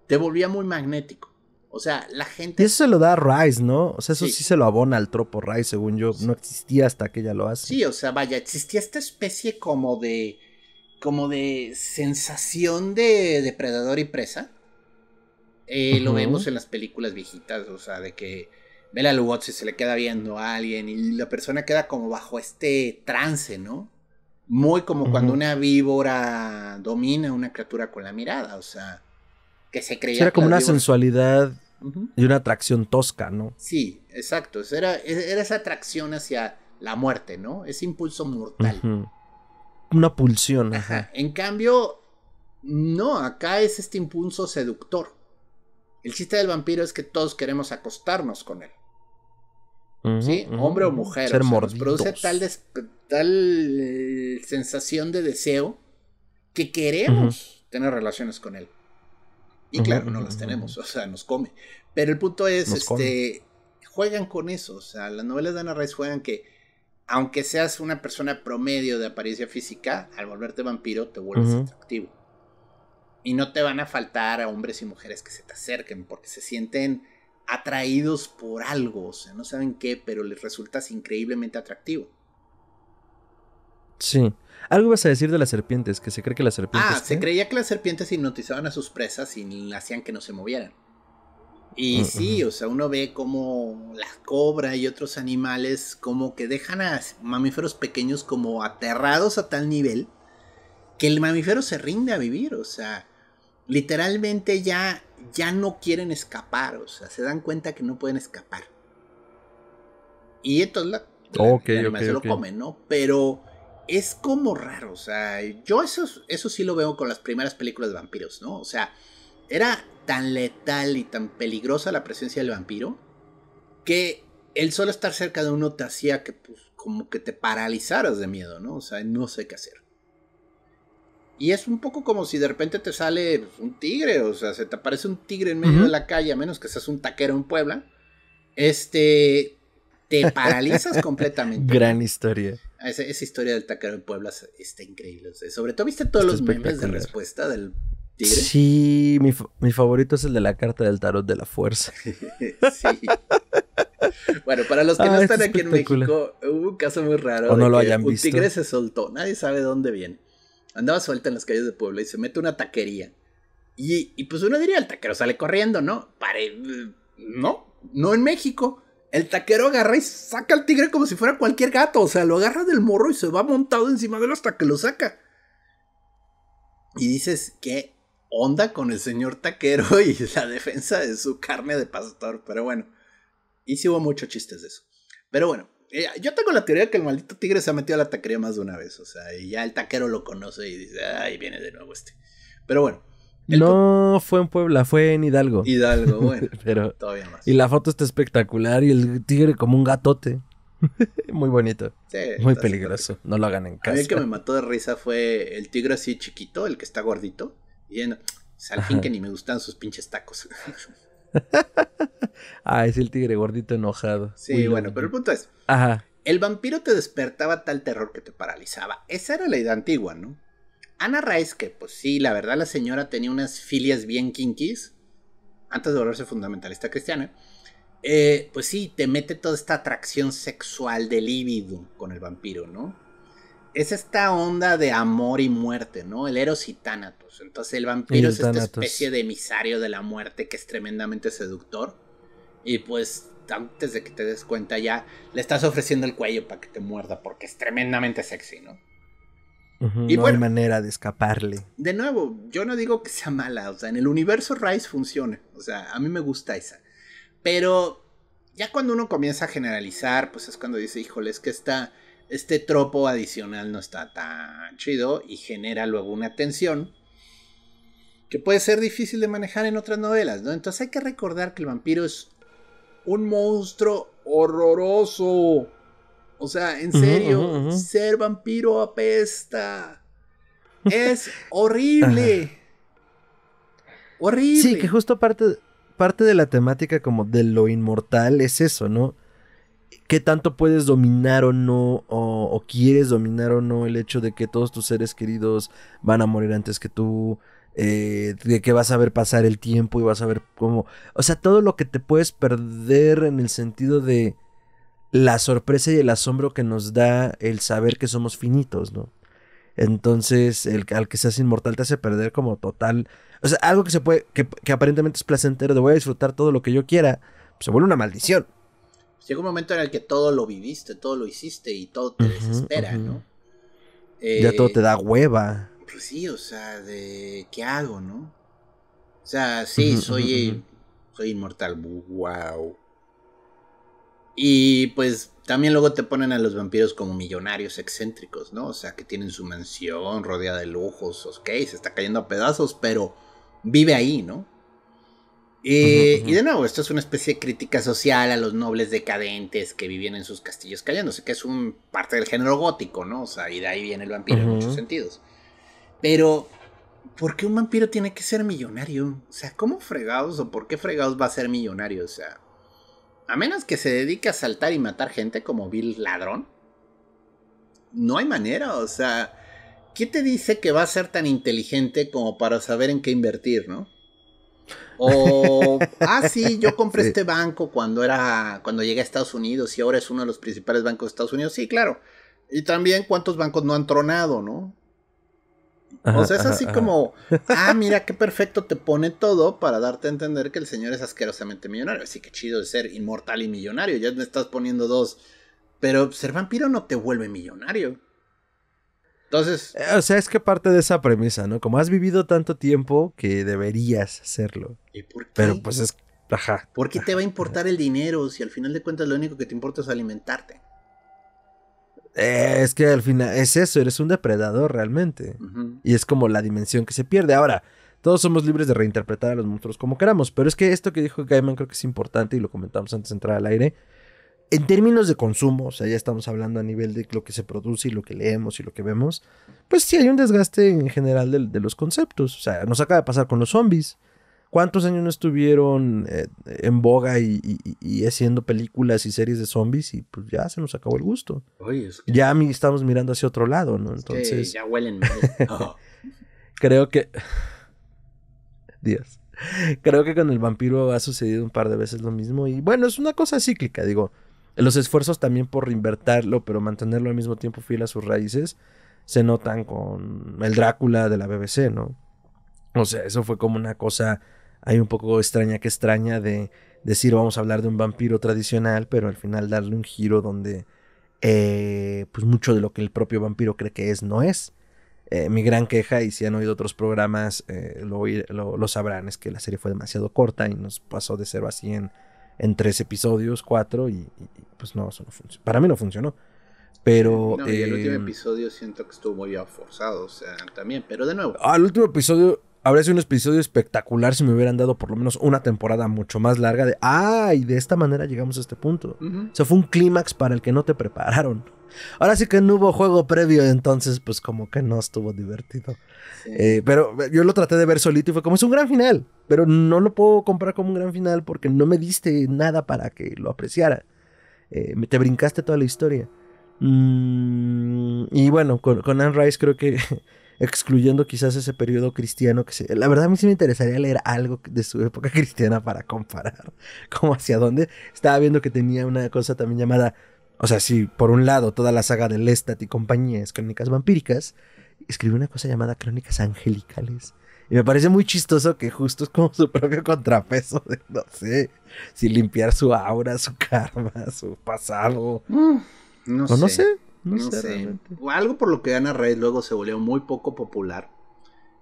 te volvía muy magnético. O sea, la gente. Y eso se lo da a Rice, ¿no? O sea, eso sí. se lo abona al tropo Rice, según yo. No existía hasta que ella lo hace. Sí, o sea, vaya, existía esta especie como de. como de sensación de depredador y presa. Eh, lo vemos en las películas viejitas, o sea, de que Bela Lugosi se le queda viendo a alguien y la persona queda como bajo este trance, ¿no? Muy como cuando una víbora domina a una criatura con la mirada, o sea se Era como una sensualidad y una atracción tosca, ¿no? Sí, exacto. E-, era, esa atracción hacia la muerte, ¿no? Ese impulso mortal. Una pulsión. Ajá. En cambio, no, acá es este impulso seductor. El chiste del vampiro es que todos queremos acostarnos con él. ¿Sí? Hombre o mujer. Ser o produce tal, eh, sensación de deseo que queremos tener relaciones con él. Y claro, no las tenemos, o sea, nos come. Pero el punto es, este, juegan con eso, o sea, las novelas de Ana Rice juegan que, aunque seas una persona promedio de apariencia física, al volverte vampiro te vuelves atractivo. Y no te van a faltar a hombres y mujeres que se te acerquen porque se sienten atraídos por algo, o sea, no saben qué, pero les resultas increíblemente atractivo. Sí. Algo vas a decir de las serpientes, que se cree que las serpientes. Ah, se creía que las serpientes hipnotizaban a sus presas y hacían que no se movieran. Y mm, sí, o sea, uno ve como las cobras y otros animales como que dejan a mamíferos pequeños como aterrados a tal nivel que el mamífero se rinde a vivir, o sea, literalmente ya ya no quieren escapar, o sea, se dan cuenta que no pueden escapar. Y entonces la, okay, se lo comen, ¿no? Pero es como raro, o sea, yo eso, sí lo veo con las primeras películas de vampiros, ¿no? O sea, era tan letal y tan peligrosa la presencia del vampiro que el solo estar cerca de uno te hacía que, pues, como que te paralizaras de miedo, ¿no? O sea, no sé qué hacer. Y es un poco como si de repente te sale pues, un tigre, o sea, se te aparece un tigre en medio de la calle, a menos que seas un taquero en Puebla. Este, te paralizas completamente. Gran historia. Esa, historia del taquero de Puebla está increíble. sobre todo, ¿viste todos los memes de respuesta del tigre? Sí, mi, favorito es el de la carta del tarot de la fuerza. [laughs] sí. Bueno, para los que no ah, están aquí en México, hubo un caso muy raro. un tigre se soltó, nadie sabe dónde viene. Andaba suelta en las calles de Puebla y se mete una taquería. Y, pues uno diría, el taquero sale corriendo, ¿no? Pare... Eh, no, no en México. El taquero agarra y saca al tigre como si fuera cualquier gato. O sea, lo agarra del morro y se va montado encima de él hasta que lo saca. Y dices, ¿qué onda con el señor taquero [laughs] y la defensa de su carne de pastor? Pero bueno, y si hubo muchos chistes de eso. Pero bueno, eh, yo tengo la teoría que el maldito tigre se ha metido a la taquería más de una vez. O sea, y ya el taquero lo conoce y dice, ay, ah, viene de nuevo este. Pero bueno no fue en Puebla, fue en Hidalgo. Hidalgo, bueno. [laughs] Pero, todavía más. Y la foto está espectacular y el tigre como un gatote. [laughs] muy bonito. Sí, muy peligroso. No lo hagan en casa. A mí el que me mató de risa fue el tigre así chiquito, el que está gordito. Y al fin que ni me gustan sus pinches tacos. [laughs] ah, es el tigre gordito enojado. Sí, bueno, pero el punto es. Ajá. El vampiro te despertaba tal terror que te paralizaba. Esa era la idea antigua, ¿no? Ana Raiz, que pues sí, la verdad la señora tenía unas filias bien kinkies, antes de volverse fundamentalista cristiana, eh, pues sí, te mete toda esta atracción sexual de líbido con el vampiro, ¿no? Es esta onda de amor y muerte, ¿no? El Eros y Thanatos Entonces el vampiro es esta especie de emisario de la muerte que es tremendamente seductor. Y pues antes de que te des cuenta ya, le estás ofreciendo el cuello para que te muerda porque es tremendamente sexy, ¿no? manera de escaparle. De nuevo, yo no digo que sea mala, o sea, en el universo Rice funciona, o sea, a mí me gusta esa. Pero ya cuando uno comienza a generalizar, pues es cuando dice, híjole, es que está, este tropo adicional no está tan chido y genera luego una tensión que puede ser difícil de manejar en otras novelas, ¿no? Entonces hay que recordar que el vampiro es un monstruo horroroso o sea, en serio, ser vampiro apesta. Es horrible. horrible. Sí, que justo parte, parte de la temática como de lo inmortal es eso, ¿no? ¿Qué tanto puedes dominar o no, o, quieres dominar o no el hecho de que todos tus seres queridos van a morir antes que tú? Eh, de que vas a ver pasar el tiempo y vas a ver cómo... O sea, todo lo que te puedes perder en el sentido de la sorpresa y el asombro que nos da el saber que somos finitos, ¿no? Entonces, el, al que seas inmortal te hace perder como total. O sea, algo que se puede. que, aparentemente es placentero, de voy a disfrutar todo lo que yo quiera. se vuelve una maldición. Pues llega un momento en el que todo lo viviste, todo lo hiciste y todo te desespera, ¿no? ya todo eh, te da hueva. Pues sí, o sea, de qué hago, ¿no? O sea, sí, soy, soy inmortal. Wow. Y pues también luego te ponen a los vampiros como millonarios excéntricos, ¿no? O sea, que tienen su mansión rodeada de lujos, ok, se está cayendo a pedazos, pero vive ahí, ¿no? Y de nuevo, esto es una especie de crítica social a los nobles decadentes que vivían en sus castillos cayéndose, que es un parte del género gótico, ¿no? O sea, y de ahí viene el vampiro en muchos sentidos. Pero, ¿por qué un vampiro tiene que ser millonario? O sea, ¿cómo fregados o por qué fregados va a ser millonario? O sea, a menos que se dedique a saltar y matar gente como Bill Ladrón. No hay manera, o sea, ¿qué te dice que va a ser tan inteligente como para saber en qué invertir, no? O, [laughs] ah, sí, yo compré este banco cuando era, cuando llegué a Estados Unidos y ahora es uno de los principales bancos de Estados Unidos. Sí, claro. Y también cuántos bancos no han tronado, ¿no? o sea, es así como, ah, mira qué perfecto te pone todo para darte a entender que el señor es asquerosamente millonario. Así que chido de ser inmortal y millonario, ya me estás poniendo dos. Pero pues, ser vampiro no te vuelve millonario. Entonces. Eh, o sea, es que parte de esa premisa, ¿no? Como has vivido tanto tiempo que deberías hacerlo ¿Y por qué? Pero pues es. Ajá. ¿Por qué te va a importar el dinero si al final de cuentas lo único que te importa es alimentarte? Eh, es que al final es eso, eres un depredador realmente. Y es como la dimensión que se pierde. Ahora, todos somos libres de reinterpretar a los monstruos como queramos, pero es que esto que dijo Gaiman creo que es importante y lo comentamos antes de entrar al aire. En términos de consumo, o sea, ya estamos hablando a nivel de lo que se produce y lo que leemos y lo que vemos, pues sí hay un desgaste en general de, de los conceptos. O sea, nos acaba de pasar con los zombies. ¿Cuántos años no estuvieron eh, en boga y, haciendo películas y series de zombies? Y pues ya se nos acabó el gusto. Oye, Ya estamos mirando hacia otro lado, ¿no? Entonces. ya huelen [laughs] Creo que. [laughs] Dios. Creo que con el vampiro ha sucedido un par de veces lo mismo. Y bueno, es una cosa cíclica, digo. Los esfuerzos también por reinvertirlo, pero mantenerlo al mismo tiempo fiel a sus raíces, se notan con el Drácula de la BBC, ¿no? O sea, eso fue como una cosa ahí un poco extraña que extraña de decir vamos a hablar de un vampiro tradicional, pero al final darle un giro donde eh, pues mucho de lo que el propio vampiro cree que es no es. Eh, mi gran queja, y si han oído otros programas eh, lo, lo, sabrán, es que la serie fue demasiado corta y nos pasó de ser a en tres episodios, cuatro, y, pues no, eso no funcionó. Para mí no funcionó. Pero. y el último em, episodio siento que estuvo muy forzado, o sea, también, pero de nuevo. Ah, el último episodio habría sido un episodio espectacular si me hubieran dado por lo menos una temporada mucho más larga de, ay, de esta manera llegamos a este punto. O sea, fue un clímax para el que no te prepararon. Ahora sí que no hubo juego previo, entonces pues como que no estuvo divertido. Eh, pero eh, yo lo traté de ver solito y fue como es un gran final, pero no lo puedo comprar como un gran final porque no me diste nada para que lo apreciara. Eh, te brincaste toda la historia. Mm, y bueno, con, con Anne Rice creo que... [laughs] excluyendo quizás ese periodo cristiano que la verdad a mí sí me interesaría leer algo de su época [laughs] cristiana para comparar [laughs] como hacia dónde estaba viendo que tenía una cosa también llamada o sea si por un lado toda la saga de Lestat y compañías crónicas vampíricas escribió una cosa llamada crónicas angelicales y me parece muy chistoso que justo es como su [laughs] propio contrapeso de, no sé, si limpiar su aura, su karma, su pasado. Mm, no, no sé. No, sé, Algo por lo que Ana Reyes luego se volvió muy poco popular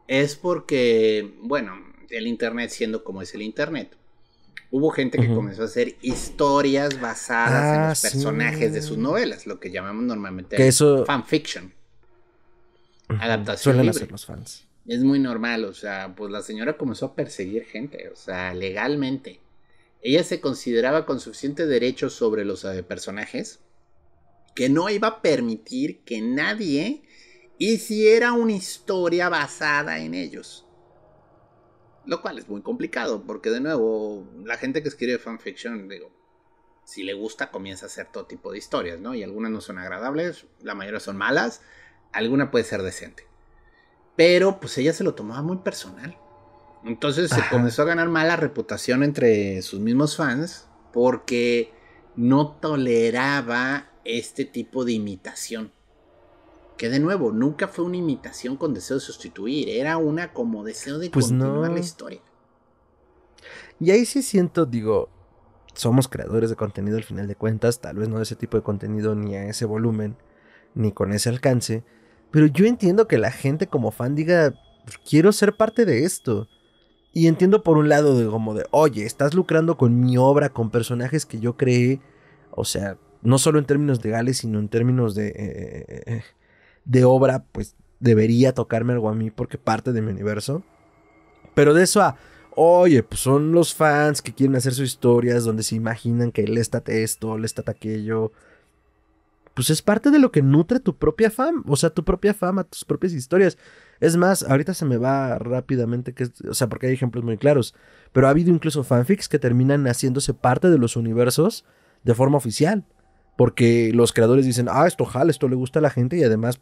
es porque, bueno, el Internet siendo como es el Internet, hubo gente que comenzó a hacer historias basadas en los ah, personajes de sus novelas, lo que llamamos normalmente fanfiction. Adaptación. Suelen hacer los fans. Es muy normal, o sea, pues la señora comenzó a perseguir gente, o sea, legalmente. Ella se consideraba con suficiente derecho sobre los eh, personajes que no iba a permitir que nadie hiciera una historia basada en ellos. Lo cual es muy complicado, porque de nuevo, la gente que escribe fanfiction, digo, si le gusta, comienza a hacer todo tipo de historias, ¿no? Y algunas no son agradables, la mayoría son malas, alguna puede ser decente. Pero pues ella se lo tomaba muy personal. Entonces se comenzó a ganar mala reputación entre sus mismos fans porque no toleraba este tipo de imitación. Que de nuevo, nunca fue una imitación con deseo de sustituir, era una como deseo de pues continuar la historia. Y ahí sí siento, digo, somos creadores de contenido al final de cuentas, tal vez no de ese tipo de contenido ni a ese volumen, ni con ese alcance, pero yo entiendo que la gente como fan diga, pues quiero ser parte de esto. Y entiendo por un lado de como de, oye, estás lucrando con mi obra, con personajes que yo creé, o sea, no solo en términos legales, sino en términos de, eh, eh, eh, de obra, pues debería tocarme algo a mí porque parte de mi universo. Pero de eso a, oye, pues son los fans que quieren hacer sus historias donde se imaginan que él está esto, él está aquello. Pues es parte de lo que nutre tu propia fama, o sea, tu propia fama, tus propias historias. Es más, ahorita se me va rápidamente, que, o sea, porque hay ejemplos muy claros, pero ha habido incluso fanfics que terminan haciéndose parte de los universos de forma oficial. Porque los creadores dicen, ah, esto jale, esto le gusta a la gente y además,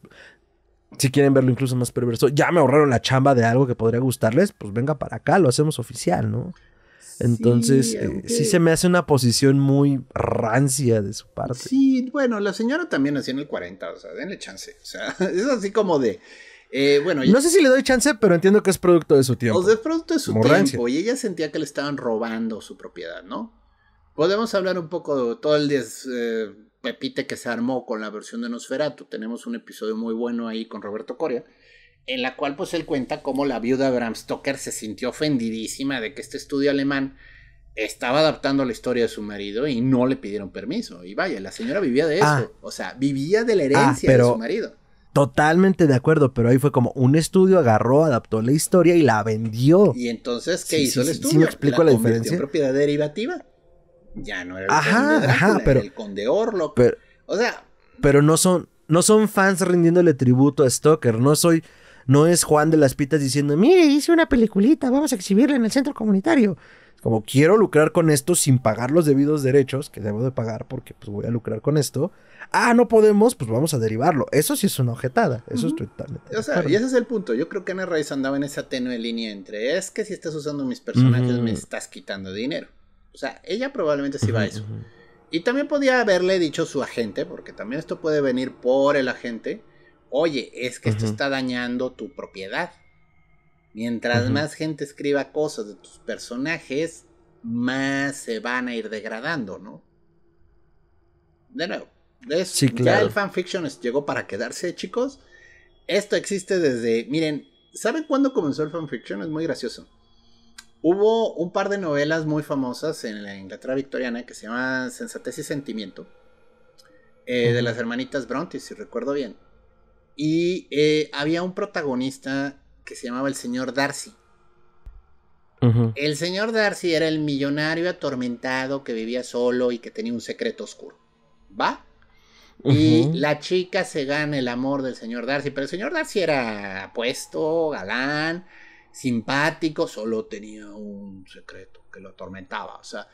si quieren verlo incluso más perverso, ya me ahorraron la chamba de algo que podría gustarles, pues venga para acá, lo hacemos oficial, ¿no? Entonces, eh, sí, se me hace una posición muy rancia de su parte. Sí, bueno, la señora también nació en el 40, o sea, denle chance. O sea, [laughs] es así como de... Eh, bueno, no sé si le doy chance, pero entiendo que es producto de su tiempo. O sea, es producto de su tiempo. Y ella sentía que le estaban robando su propiedad, ¿no? Podemos hablar un poco de todo el des, eh, pepite que se armó con la versión de Nosferatu. Tenemos un episodio muy bueno ahí con Roberto Coria, en la cual pues él cuenta cómo la viuda Bram Stoker se sintió ofendidísima de que este estudio alemán estaba adaptando la historia de su marido y no le pidieron permiso. Y vaya, la señora vivía de ah. eso. o sea, vivía de la ah, herencia de su marido. Totalmente de acuerdo, pero ahí fue como un estudio agarró, adaptó la historia y la vendió. Y entonces, ¿qué hizo el estudio? Sí, me explico la, la diferencia. propiedad derivativa ya no era el conde pero, el conde Pero, o sea, pero no son no son fans rindiéndole tributo a Stoker, no soy no es Juan de las Pitas diciendo, "Mire, hice una peliculita, vamos a exhibirla en el centro comunitario." Como quiero lucrar con esto sin pagar los debidos derechos que debo de pagar porque pues voy a lucrar con esto. Ah, no podemos, pues vamos a derivarlo. Eso sí es una objetada eso es totalmente. O sea, y ese es el punto. Yo creo que Ana Rice andaba en esa tenue línea entre es que si estás usando mis personajes me mm. estás quitando dinero. O sea, ella probablemente sí va a eso. Y también podía haberle dicho su agente, porque también esto puede venir por el agente. Oye, es que esto está dañando tu propiedad. Mientras más gente escriba cosas de tus personajes, más se van a ir degradando, ¿no? De nuevo, de ya el fanfiction llegó para quedarse, chicos. Esto existe desde. Miren, ¿saben cuándo comenzó el fanfiction? Es muy gracioso. Hubo un par de novelas muy famosas en la Inglaterra victoriana que se llama Sensatez y Sentimiento, eh, de las hermanitas Bronte, si recuerdo bien. Y eh, había un protagonista que se llamaba el señor Darcy. El señor Darcy era el millonario atormentado que vivía solo y que tenía un secreto oscuro. ¿Va? Y la chica se gana el amor del señor Darcy, pero el señor Darcy era apuesto, galán, simpático, solo tenía un secreto que lo atormentaba. O sea,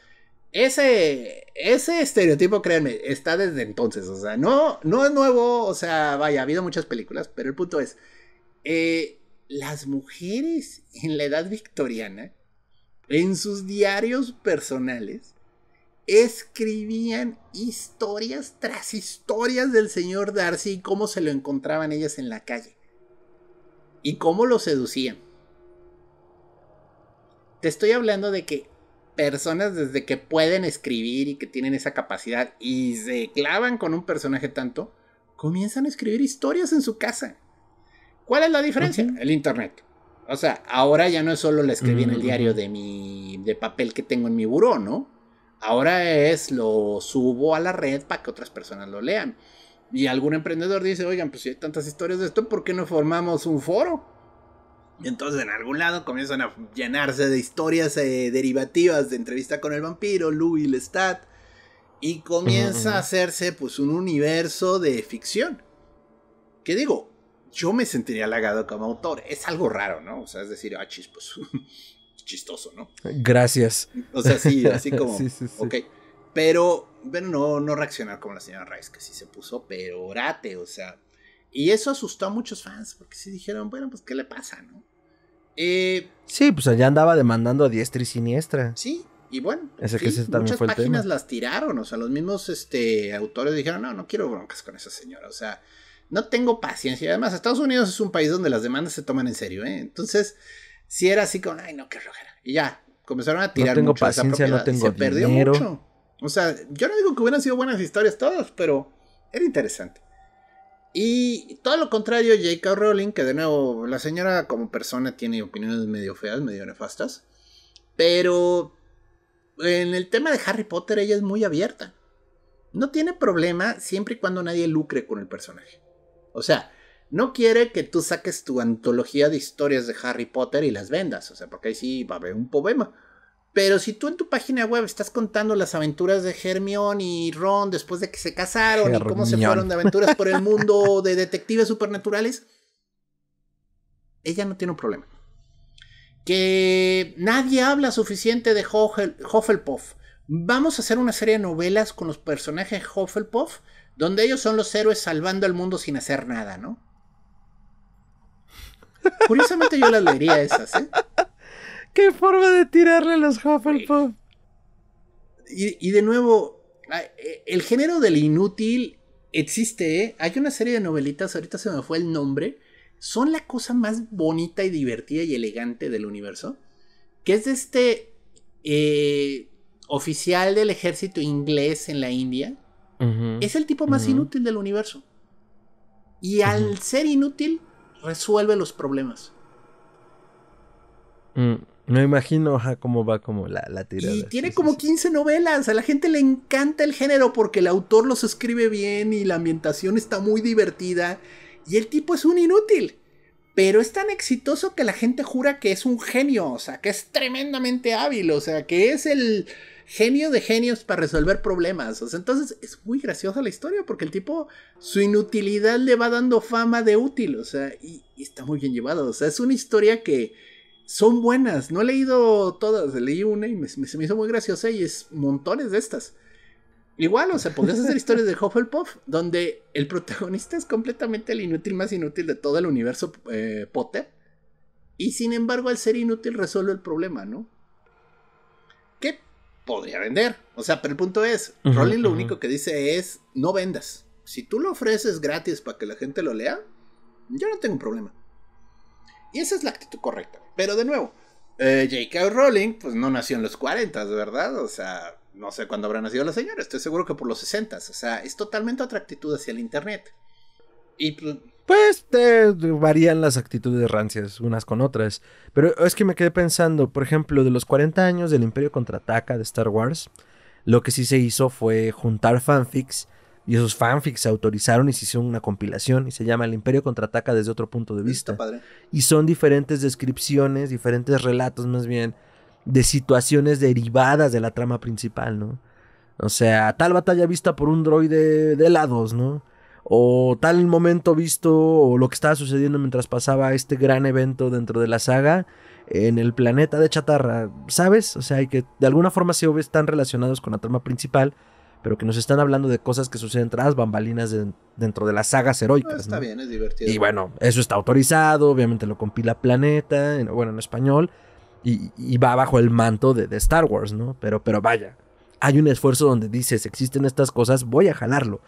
ese, ese estereotipo, créanme, está desde entonces. O sea, no, no es nuevo. O sea, vaya, ha habido muchas películas, pero el punto es, eh, las mujeres en la edad victoriana, en sus diarios personales, escribían historias tras historias del señor Darcy y cómo se lo encontraban ellas en la calle y cómo lo seducían te estoy hablando de que personas desde que pueden escribir y que tienen esa capacidad y se clavan con un personaje tanto, comienzan a escribir historias en su casa. ¿Cuál es la diferencia? El internet. O sea, ahora ya no es solo la escribí en el mm. diario de mi de papel que tengo en mi buró, ¿no? Ahora es lo subo a la red para que otras personas lo lean. Y algún emprendedor dice, oigan, pues si hay tantas historias de esto, ¿por qué no formamos un foro? y Entonces en algún lado comienzan a llenarse de historias eh, derivativas de entrevista con el vampiro, Louis Lestat, y comienza a hacerse pues un universo de ficción. que digo? Yo me sentiría halagado como autor. Es algo raro, ¿no? O sea, es decir, ah, chis, pues [laughs] chistoso, ¿no? Gracias. O sea, sí, así como, [laughs] sí, sí, ok. Pero, bueno, no, reaccionar como la señora Rice, que sí se puso peorate, o sea, y eso asustó a muchos fans, porque sí dijeron, bueno, pues, ¿qué le pasa, no? Eh, sí, pues allá andaba demandando a diestra y siniestra. Sí, y bueno, muchas páginas las tiraron, o sea, los mismos este, autores dijeron, no, no quiero broncas con esa señora, o sea, no tengo paciencia. Además, Estados Unidos es un país donde las demandas se toman en serio, ¿eh? Entonces, si era así con, ay, no, qué rojera. Y ya, comenzaron a tirar no tengo paciencia, no tengo se dinero. O sea, yo no digo que hubieran sido buenas historias todas, pero era interesante. Y todo lo contrario, J.K. Rowling, que de nuevo, la señora como persona tiene opiniones medio feas, medio nefastas. Pero en el tema de Harry Potter ella es muy abierta. No tiene problema siempre y cuando nadie lucre con el personaje. O sea, no quiere que tú saques tu antología de historias de Harry Potter y las vendas. O sea, porque ahí sí va a haber un poema. Pero si tú en tu página web estás contando las aventuras de Hermione y Ron después de que se casaron y cómo se fueron de aventuras por el mundo [laughs] de detectives supernaturales, ella no tiene un problema. Que nadie habla suficiente de Hufflepuff. Vamos a hacer una serie de novelas con los personajes de Hufflepuff, donde ellos son los héroes salvando al mundo sin hacer nada, ¿no? Curiosamente yo las leería esas, ¿eh? Qué forma de tirarle los Hufflepuff. Y, de nuevo, eh, el género del inútil existe, ¿eh? Hay una serie de novelitas, ahorita se me fue el nombre. Son la cosa más bonita y divertida y elegante del universo. Que es de este eh, oficial del ejército inglés en la India. es el tipo más inútil del universo. Y al ser inútil, resuelve los problemas. Mm, me imagino, cómo va como la, la tirada. Y tiene como 15 novelas. A la gente le encanta el género porque el autor los escribe bien y la ambientación está muy divertida. Y el tipo es un inútil. Pero es tan exitoso que la gente jura que es un genio. O sea, que es tremendamente hábil. O sea, que es el genio de genios para resolver problemas. O sea, entonces es muy graciosa la historia porque el tipo, su inutilidad le va dando fama de útil. O sea, y, y está muy bien llevado. O sea, es una historia que son buenas. No he leído todas, leí una y se me hizo muy graciosa y es montones de estas. Igual, o sea, podrías hacer historias de Hufflepuff donde el protagonista es completamente el inútil más inútil de todo el universo eh, Potter. Y sin embargo, al ser inútil resuelve el problema, ¿no? Que podría vender. O sea, pero el punto es, Rowling lo único que dice es, no vendas. Si tú lo ofreces gratis para que la gente lo lea, yo no tengo problema. Y esa es la actitud correcta. Pero de nuevo, eh, J.K. Rowling, pues no nació en los 40, ¿verdad? O sea, no sé cuándo habrá nacido la señora, estoy seguro que por los 60. O sea, es totalmente otra actitud hacia el Internet. Y pues, pues te varían las actitudes rancias unas con otras. Pero es que me quedé pensando, por ejemplo, de los 40 años del Imperio Contraataca de Star Wars, lo que sí se hizo fue juntar fanfics y esos fanfics se autorizaron y se hicieron una compilación y se llama El Imperio contraataca desde otro punto de vista. Y son diferentes descripciones, diferentes relatos más bien, de situaciones derivadas de la trama principal, ¿no? O sea, tal batalla vista por un droide de lados ¿no? O tal momento visto, o lo que estaba sucediendo mientras pasaba este gran evento dentro de la saga en el planeta de chatarra, ¿sabes? O sea, hay que de alguna forma se ve están relacionados con la trama principal pero que nos están hablando de cosas que suceden tras bambalinas dentro de las sagas heroicas. Ah, está bien, es divertido. Y bueno, eso está autorizado, obviamente lo compila Planeta, bueno, en español, y, va bajo el manto de, Star Wars, ¿no? Pero, pero vaya, hay un esfuerzo donde dices, existen estas cosas, voy a jalarlo.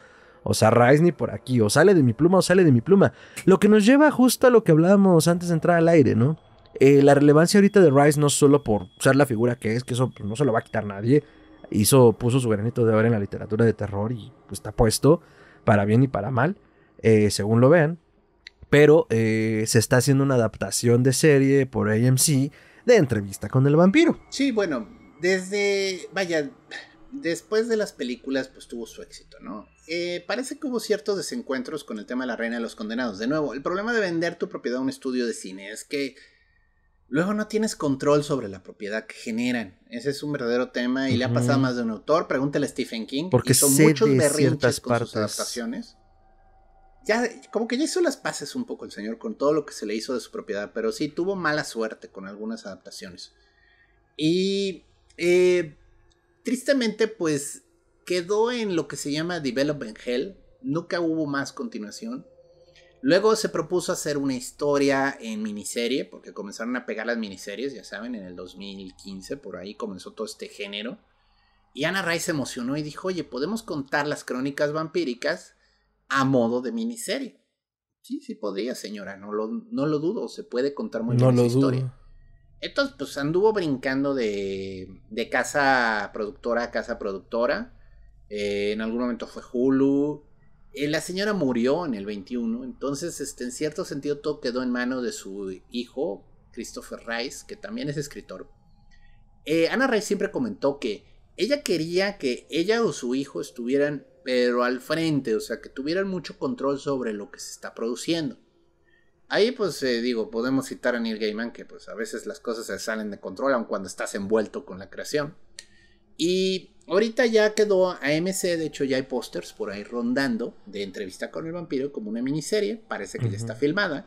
O sea, Rise ni por aquí, o sale de mi pluma o sale de mi pluma. Lo que nos lleva justo a lo que hablábamos antes de entrar al aire, ¿no? Eh, la relevancia ahorita de Rice no solo por ser la figura que es, que eso pues, no se lo va a quitar nadie, hizo, puso su granito de oro en la literatura de terror y pues, está puesto para bien y para mal, eh, según lo vean. Pero eh, se está haciendo una adaptación de serie por AMC de entrevista con el vampiro. Sí, bueno, desde, vaya, después de las películas pues tuvo su éxito, ¿no? Eh, parece que hubo ciertos desencuentros con el tema de la reina de los condenados. De nuevo, el problema de vender tu propiedad a un estudio de cine es que Luego no tienes control sobre la propiedad que generan. Ese es un verdadero tema y le ha pasado más de un autor. Pregúntale a Stephen King. Porque son muchos de con Sus adaptaciones. Ya, como que ya hizo las paces un poco el señor con todo lo que se le hizo de su propiedad, pero sí tuvo mala suerte con algunas adaptaciones. Y eh, tristemente, pues quedó en lo que se llama Development Hell. Nunca hubo más continuación. Luego se propuso hacer una historia en miniserie, porque comenzaron a pegar las miniseries, ya saben, en el 2015, por ahí comenzó todo este género. Y Ana Ray se emocionó y dijo, oye, podemos contar las crónicas vampíricas a modo de miniserie. Sí, sí podría, señora, no lo, no lo dudo, se puede contar muy bien la historia. Entonces, pues anduvo brincando de, de casa productora a casa productora. Eh, en algún momento fue Hulu, eh, la señora murió en el 21, entonces este, en cierto sentido todo quedó en manos de su hijo, Christopher Rice, que también es escritor. Eh, Ana Rice siempre comentó que ella quería que ella o su hijo estuvieran, pero al frente, o sea, que tuvieran mucho control sobre lo que se está produciendo. Ahí pues digo, podemos citar a Neil Gaiman, que pues a veces las cosas se salen de control, aun cuando estás envuelto con la creación. Y Ahorita ya quedó AMC, de hecho ya hay pósters por ahí rondando de entrevista con el vampiro como una miniserie, parece que ya está filmada.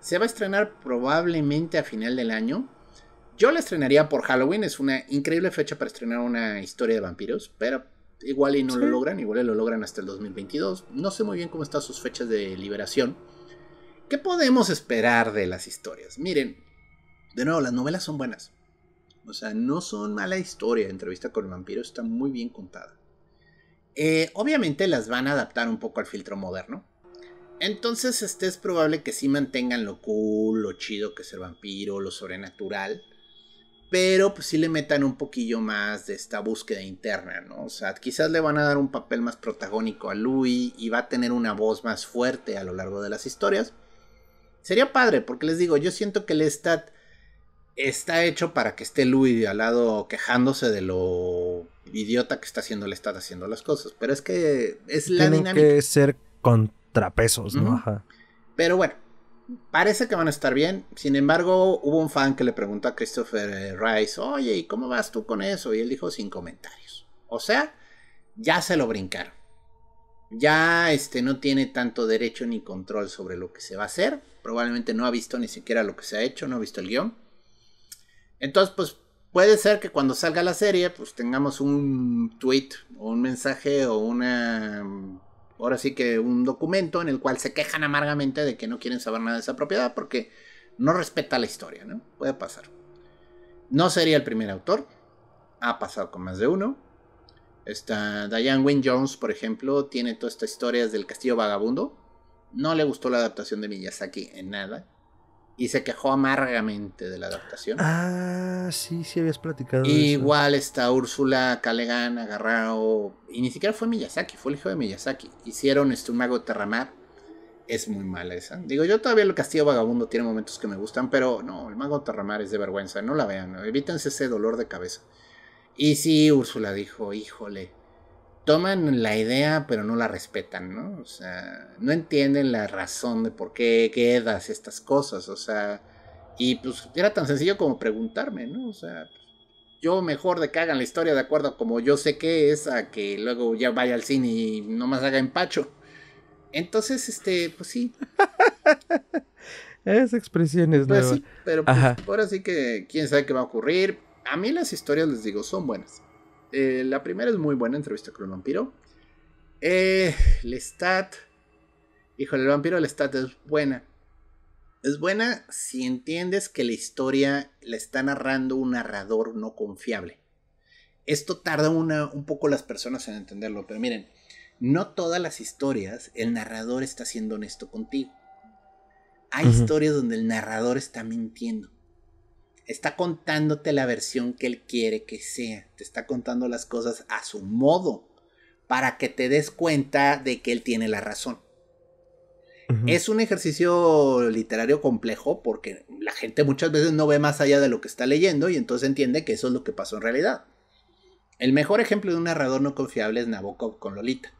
Se va a estrenar probablemente a final del año. Yo la estrenaría por Halloween, es una increíble fecha para estrenar una historia de vampiros, pero igual y no lo logran, igual y lo logran hasta el 2022. No sé muy bien cómo están sus fechas de liberación. ¿Qué podemos esperar de las historias? Miren, de nuevo, las novelas son buenas. O sea, no son mala historia. La entrevista con el vampiro está muy bien contada. Eh, obviamente las van a adaptar un poco al filtro moderno. Entonces este es probable que sí mantengan lo cool, lo chido que es el vampiro, lo sobrenatural. Pero pues sí le metan un poquillo más de esta búsqueda interna, ¿no? O sea, quizás le van a dar un papel más protagónico a Louis y va a tener una voz más fuerte a lo largo de las historias. Sería padre, porque les digo, yo siento que Lestat está hecho para que esté Louis de al lado quejándose de lo idiota que está haciendo el Estado haciendo las cosas. Pero es que es la dinámica. que ser contrapesos, ¿no? Ajá. Pero bueno, parece que van a estar bien. Sin embargo, hubo un fan que le preguntó a Christopher eh, Rice, oye, ¿y cómo vas tú con eso? Y él dijo sin comentarios. O sea, ya se lo brincaron. Ya este, no tiene tanto derecho ni control sobre lo que se va a hacer. Probablemente no ha visto ni siquiera lo que se ha hecho, no ha visto el guión. Entonces, pues puede ser que cuando salga la serie, pues tengamos un tweet o un mensaje o una... Ahora sí que un documento en el cual se quejan amargamente de que no quieren saber nada de esa propiedad porque no respeta la historia, ¿no? Puede pasar. No sería el primer autor. Ha pasado con más de uno. Está Diane Wynne Jones, por ejemplo, tiene todas estas historias del castillo vagabundo. No le gustó la adaptación de Miyazaki en nada y se quejó amargamente de la adaptación. Ah, sí, sí habías platicado. igual está Úrsula Calegan, agarrado y ni siquiera fue Miyazaki, fue el hijo de Miyazaki. Hicieron este un mago Terramar. Es muy mala esa. Digo, yo todavía el Castillo Vagabundo tiene momentos que me gustan, pero no, el mago Terramar es de vergüenza, no la vean, evítense ese dolor de cabeza. Y sí, Úrsula dijo, híjole, toman la idea pero no la respetan, ¿no? O sea, no entienden la razón de por qué quedas estas cosas, o sea, y pues era tan sencillo como preguntarme, ¿no? O sea, yo mejor de que hagan la historia de acuerdo a como yo sé que es, a que luego ya vaya al cine y no más haga empacho. Entonces, este, pues sí. Esa [laughs] expresión es pues nueva. pero pues, ahora sí que quién sabe qué va a ocurrir. A mí las historias, les digo, son buenas. Eh, la primera es muy buena, entrevista con el vampiro. Eh, el stat. Híjole, el vampiro el stat es buena. Es buena si entiendes que la historia la está narrando un narrador no confiable. Esto tarda un poco las personas en entenderlo, pero miren, no todas las historias el narrador está siendo honesto contigo. Hay historias donde el narrador está mintiendo está contándote la versión que él quiere que sea, te está contando las cosas a su modo, para que te des cuenta de que él tiene la razón. Es un ejercicio literario complejo porque la gente muchas veces no ve más allá de lo que está leyendo y entonces entiende que eso es lo que pasó en realidad. El mejor ejemplo de un narrador no confiable es Nabokov con Lolita.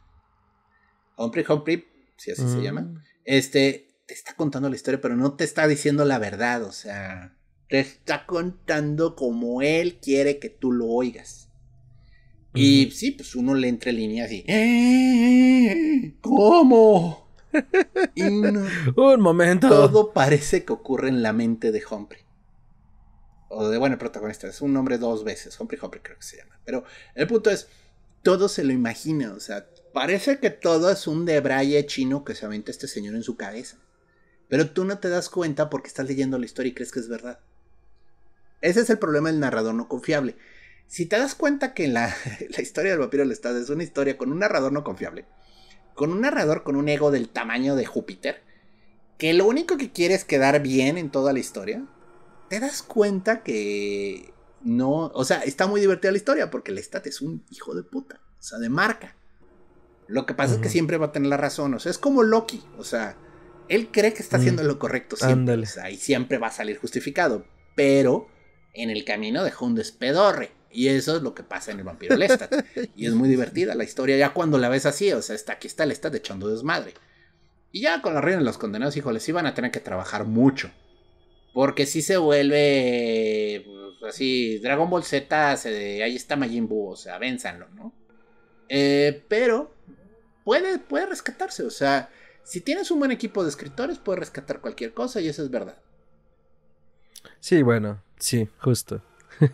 Humphrey Humphrey, si así se mm. llama, este, te está contando la historia, pero no te está diciendo la verdad, o sea, te está contando como él quiere que tú lo oigas. Y sí, pues uno le entre líneas eh, eh, eh, [laughs] y... ¿Cómo? Un momento. Todo parece que ocurre en la mente de Humphrey. O de, bueno, el protagonista. Es un nombre dos veces. Humphrey Humphrey creo que se llama. Pero el punto es, todo se lo imagina. O sea, parece que todo es un debraye chino que se aventa este señor en su cabeza. Pero tú no te das cuenta porque estás leyendo la historia y crees que es verdad. Ese es el problema del narrador no confiable. Si te das cuenta que la, [laughs] la historia del vampiro del Estado es una historia con un narrador no confiable, con un narrador con un ego del tamaño de Júpiter, que lo único que quiere es quedar bien en toda la historia, te das cuenta que no, o sea, está muy divertida la historia porque el Estado es un hijo de puta, o sea, de marca. Lo que pasa es que siempre va a tener la razón, o sea, es como Loki, o sea, él cree que está haciendo lo correcto siempre, o sea, y siempre va a salir justificado, pero en el camino dejó un despedorre. Y eso es lo que pasa en el vampiro Lestat. y es muy divertida la historia ya cuando la ves así. O sea, está, aquí está Lestat echando desmadre. Y ya con la reina de los condenados, híjole, sí van a tener que trabajar mucho. Porque si se vuelve pues, así, Dragon Ball Z, ahí está Majin Buu, o sea, vénzanlo, ¿no? Eh, pero puede, puede rescatarse, o sea, si tienes un buen equipo de escritores, puede rescatar cualquier cosa y eso es verdad. Sí, bueno, Sí, justo. [laughs]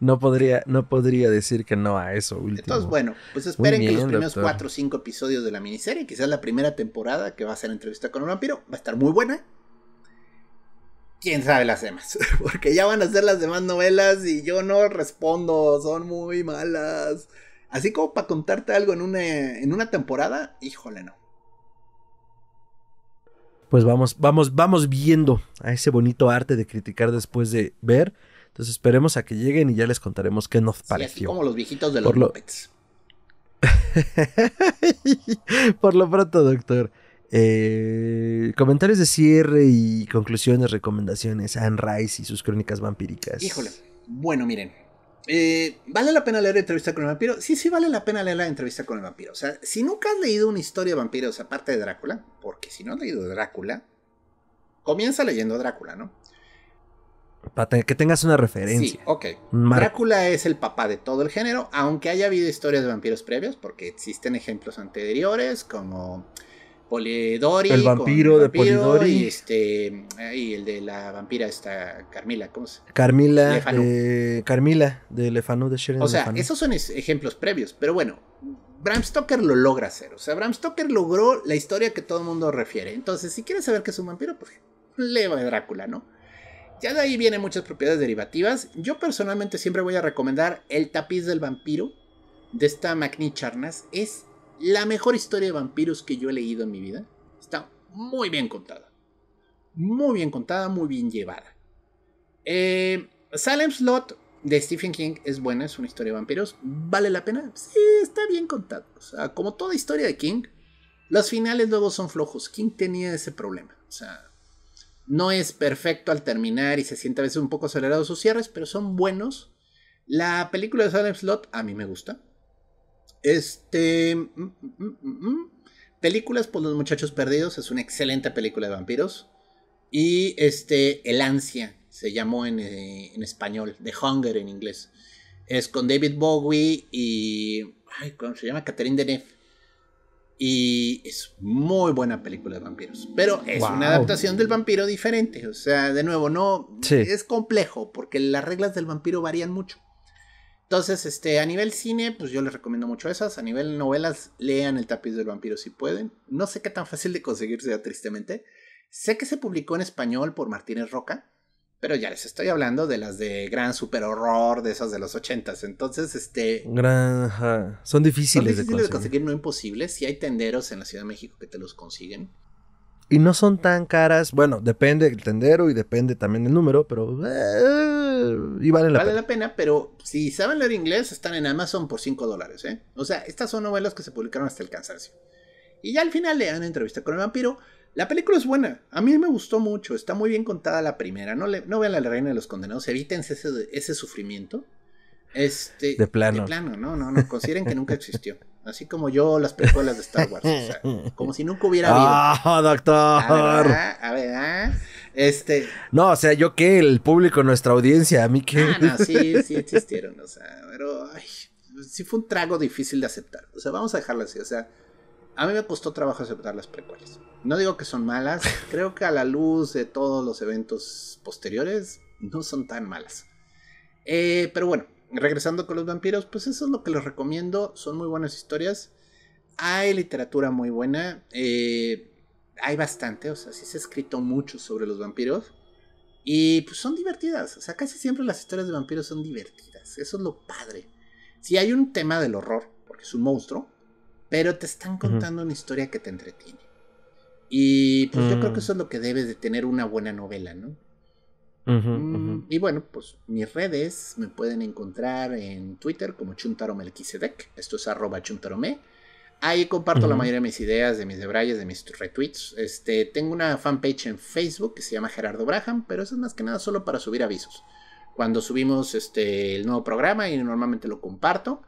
no, podría, no podría decir que no a eso último. Entonces, bueno, pues esperen que los primeros cuatro o cinco episodios de la miniserie, quizás la primera temporada que va a ser entrevista con un vampiro, va a estar muy buena. Quién sabe las demás, [laughs] porque ya van a ser las demás novelas y yo no respondo, son muy malas. Así como para contarte algo en en una temporada, híjole, no pues vamos, vamos, vamos viendo a ese bonito arte de criticar después de ver. Entonces esperemos a que lleguen y ya les contaremos qué nos pareció. Sí, así como los viejitos de los Por [laughs] Por lo pronto, doctor. Eh, comentarios de cierre y conclusiones, recomendaciones, Anne Rice y sus crónicas vampíricas. Híjole, bueno, miren, eh, ¿Vale la pena leer la Entrevista con el vampiro? Sí, sí, vale la pena leer la entrevista con el vampiro. O sea, si nunca has leído una historia de vampiros aparte de Drácula, porque si no has leído Drácula, comienza leyendo Drácula, ¿no? Para que tengas una referencia. Sí, ok. Drácula es el papá de todo el género, aunque haya habido historias de vampiros previos, porque existen ejemplos anteriores como Polidori. El vampiro, de Polidori. Y, este, y el de la vampira esta Carmila, ¿cómo se Carmila, de, eh, Carmila de Lefanu de Sheridan. O sea, esos son ejemplos previos, pero bueno, Bram Stoker lo logra hacer. O sea, Bram Stoker logró la historia que todo el mundo refiere. Entonces, si quieres saber que es un vampiro, pues leva a Drácula, ¿no? Ya de ahí vienen muchas propiedades derivativas. Yo personalmente siempre voy a recomendar El tapiz del vampiro de esta Magni Charnas. Es la mejor historia de vampiros que yo he leído en mi vida. Está muy bien contada. Muy bien contada, muy bien llevada. Eh, Salem Slot de Stephen King es buena, es una historia de vampiros. ¿Vale la pena? Sí, está bien contada. O sea, como toda historia de King, los finales luego son flojos. King tenía ese problema. O sea, no es perfecto al terminar y se siente a veces un poco acelerado sus cierres, pero son buenos. La película de Salem Slot a mí me gusta. Este. Mm, mm, mm, Películas por pues, los muchachos perdidos. Es una excelente película de vampiros. Y este. El ansia se llamó en, eh, español. The Hunger en inglés. Es con David Bowie y. se llama? Catherine Deneuve. Y es muy buena película de vampiros. Pero es una adaptación del vampiro diferente. O sea, de nuevo, no. Es complejo porque las reglas del vampiro varían mucho. Entonces, este, a nivel cine, pues yo les recomiendo mucho esas. A nivel novelas, lean El tapiz del vampiro si pueden. No sé qué tan fácil de conseguir sea, tristemente. Sé que se publicó en español por Martínez Roca, pero ya les estoy hablando de las de gran super horror, de esas de los ochentas. Entonces, este... gran Son difíciles, de, conseguir. no imposibles. Si hay tenderos en la Ciudad de México que te los consiguen. Y no son tan caras. Bueno, depende del tendero y depende también del número, pero. Eh, y vale la vale pena. la pena, pero si saben leer inglés, están en Amazon por 5 dólares, ¿eh? O sea, estas son novelas que se publicaron hasta el cansancio. Y ya al final le dan entrevista con el vampiro. La película es buena, a mí me gustó mucho, está muy bien contada la primera. No, le, no vean la reina de los condenados, evítense ese, ese sufrimiento. Este, de plano. De plano, no, no, no, consideren que nunca existió. Así como yo las precuelas de Star Wars. o sea, [laughs] como si nunca hubiera habido. ¡Ah, doctor! A ah, ver, ah, este. No, o sea, yo qué, el público, nuestra audiencia, a mí qué. Ah, sí, [laughs] sí existieron, o sea, pero. sí fue un trago difícil de aceptar. O sea, vamos a dejarlo así, o sea. A mí me costó trabajo aceptar las precuelas. No digo que son malas, [laughs] creo que a la luz de todos los eventos posteriores, no son tan malas. Eh, pero bueno, regresando con los vampiros, pues eso es lo que les recomiendo. Son muy buenas historias. Hay literatura muy buena. Eh, hay bastante, o sea, sí se ha escrito mucho sobre los vampiros. Y pues son divertidas. O sea, casi siempre las historias de vampiros son divertidas. Eso es lo padre. Si sí, hay un tema del horror, porque es un monstruo, pero te están contando una historia que te entretiene. Y pues yo creo que mm. eso es lo que debes de tener una buena novela, ¿no? Mm, y bueno, pues mis redes me pueden encontrar en Twitter como Chuntaromelquisedec Esto es arroba chuntarome. Ahí comparto la mayoría de mis ideas, de mis debrayes, de mis retweets. Este, tengo una fanpage en Facebook que se llama Gerardo Braham, pero eso es más que nada solo para subir avisos. Cuando subimos este, el nuevo programa y normalmente lo comparto.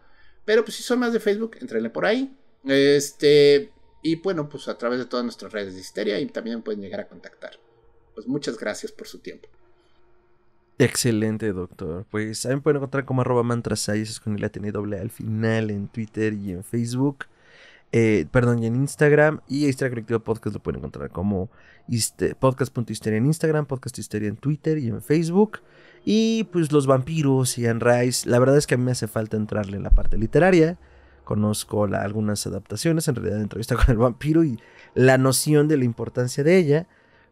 Pero pues si son más de Facebook, entrenle por ahí. Este, y bueno, pues a través de todas nuestras redes de histeria y también pueden llegar a contactar. Pues muchas gracias por su tiempo. Excelente, doctor. Pues también pueden encontrar como arroba Es con el ATN doble al final en Twitter y en Facebook. Eh, perdón, y en Instagram. Y Historia Colectiva Podcast lo pueden encontrar como podcast.histeria en Instagram, podcast en Twitter y en Facebook. Y pues los vampiros y Anne Rice. La verdad es que a mí me hace falta entrarle en la parte literaria. Conozco algunas adaptaciones, en realidad, de entrevista [laughs] con el vampiro y la noción de la importancia de ella.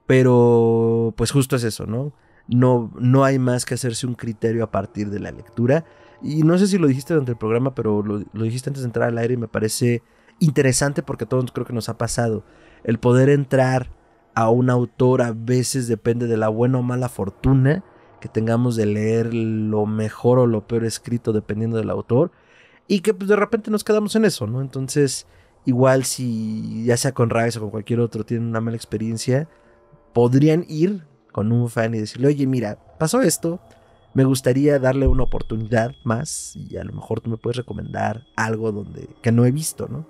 Pero pues justo es eso, ¿no? no, hay más que hacerse un criterio a partir de la lectura. Y no sé si lo dijiste durante el programa, pero lo, dijiste antes de entrar al aire y me parece interesante porque a todos creo que nos ha pasado. El poder entrar a un autor a veces depende de la buena o mala fortuna que tengamos de leer lo mejor o lo peor escrito dependiendo del autor y que pues, de repente nos quedamos en eso, ¿no? Entonces, igual si ya sea con Rice o con cualquier otro tienen una mala experiencia, podrían ir con un fan y decirle, oye, mira, pasó esto, me gustaría darle una oportunidad más y a lo mejor tú me puedes recomendar algo donde, que no he visto, ¿no?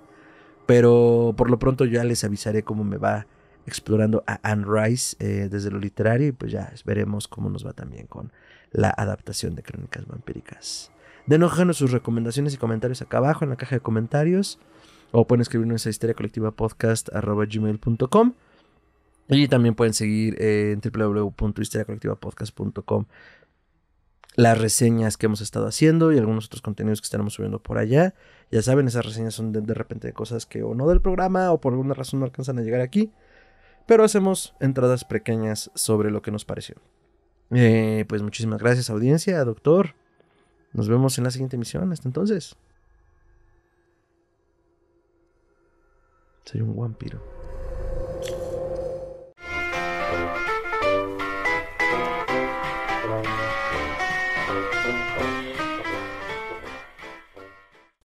Pero por lo pronto ya les avisaré cómo me va explorando a Anne Rice eh, desde lo literario y pues ya veremos cómo nos va también con la adaptación de Crónicas Vampíricas. Denos sus recomendaciones y comentarios acá abajo en la caja de comentarios o pueden escribirnos a historia colectiva podcast y también pueden seguir eh, en www.historiacolectivapodcast.com las reseñas que hemos estado haciendo y algunos otros contenidos que estaremos subiendo por allá. Ya saben, esas reseñas son de, repente de cosas que o no del programa o por alguna razón no alcanzan a llegar aquí. Pero hacemos entradas pequeñas sobre lo que nos pareció. Eh, pues muchísimas gracias audiencia, doctor. Nos vemos en la siguiente emisión. Hasta entonces. Soy un vampiro.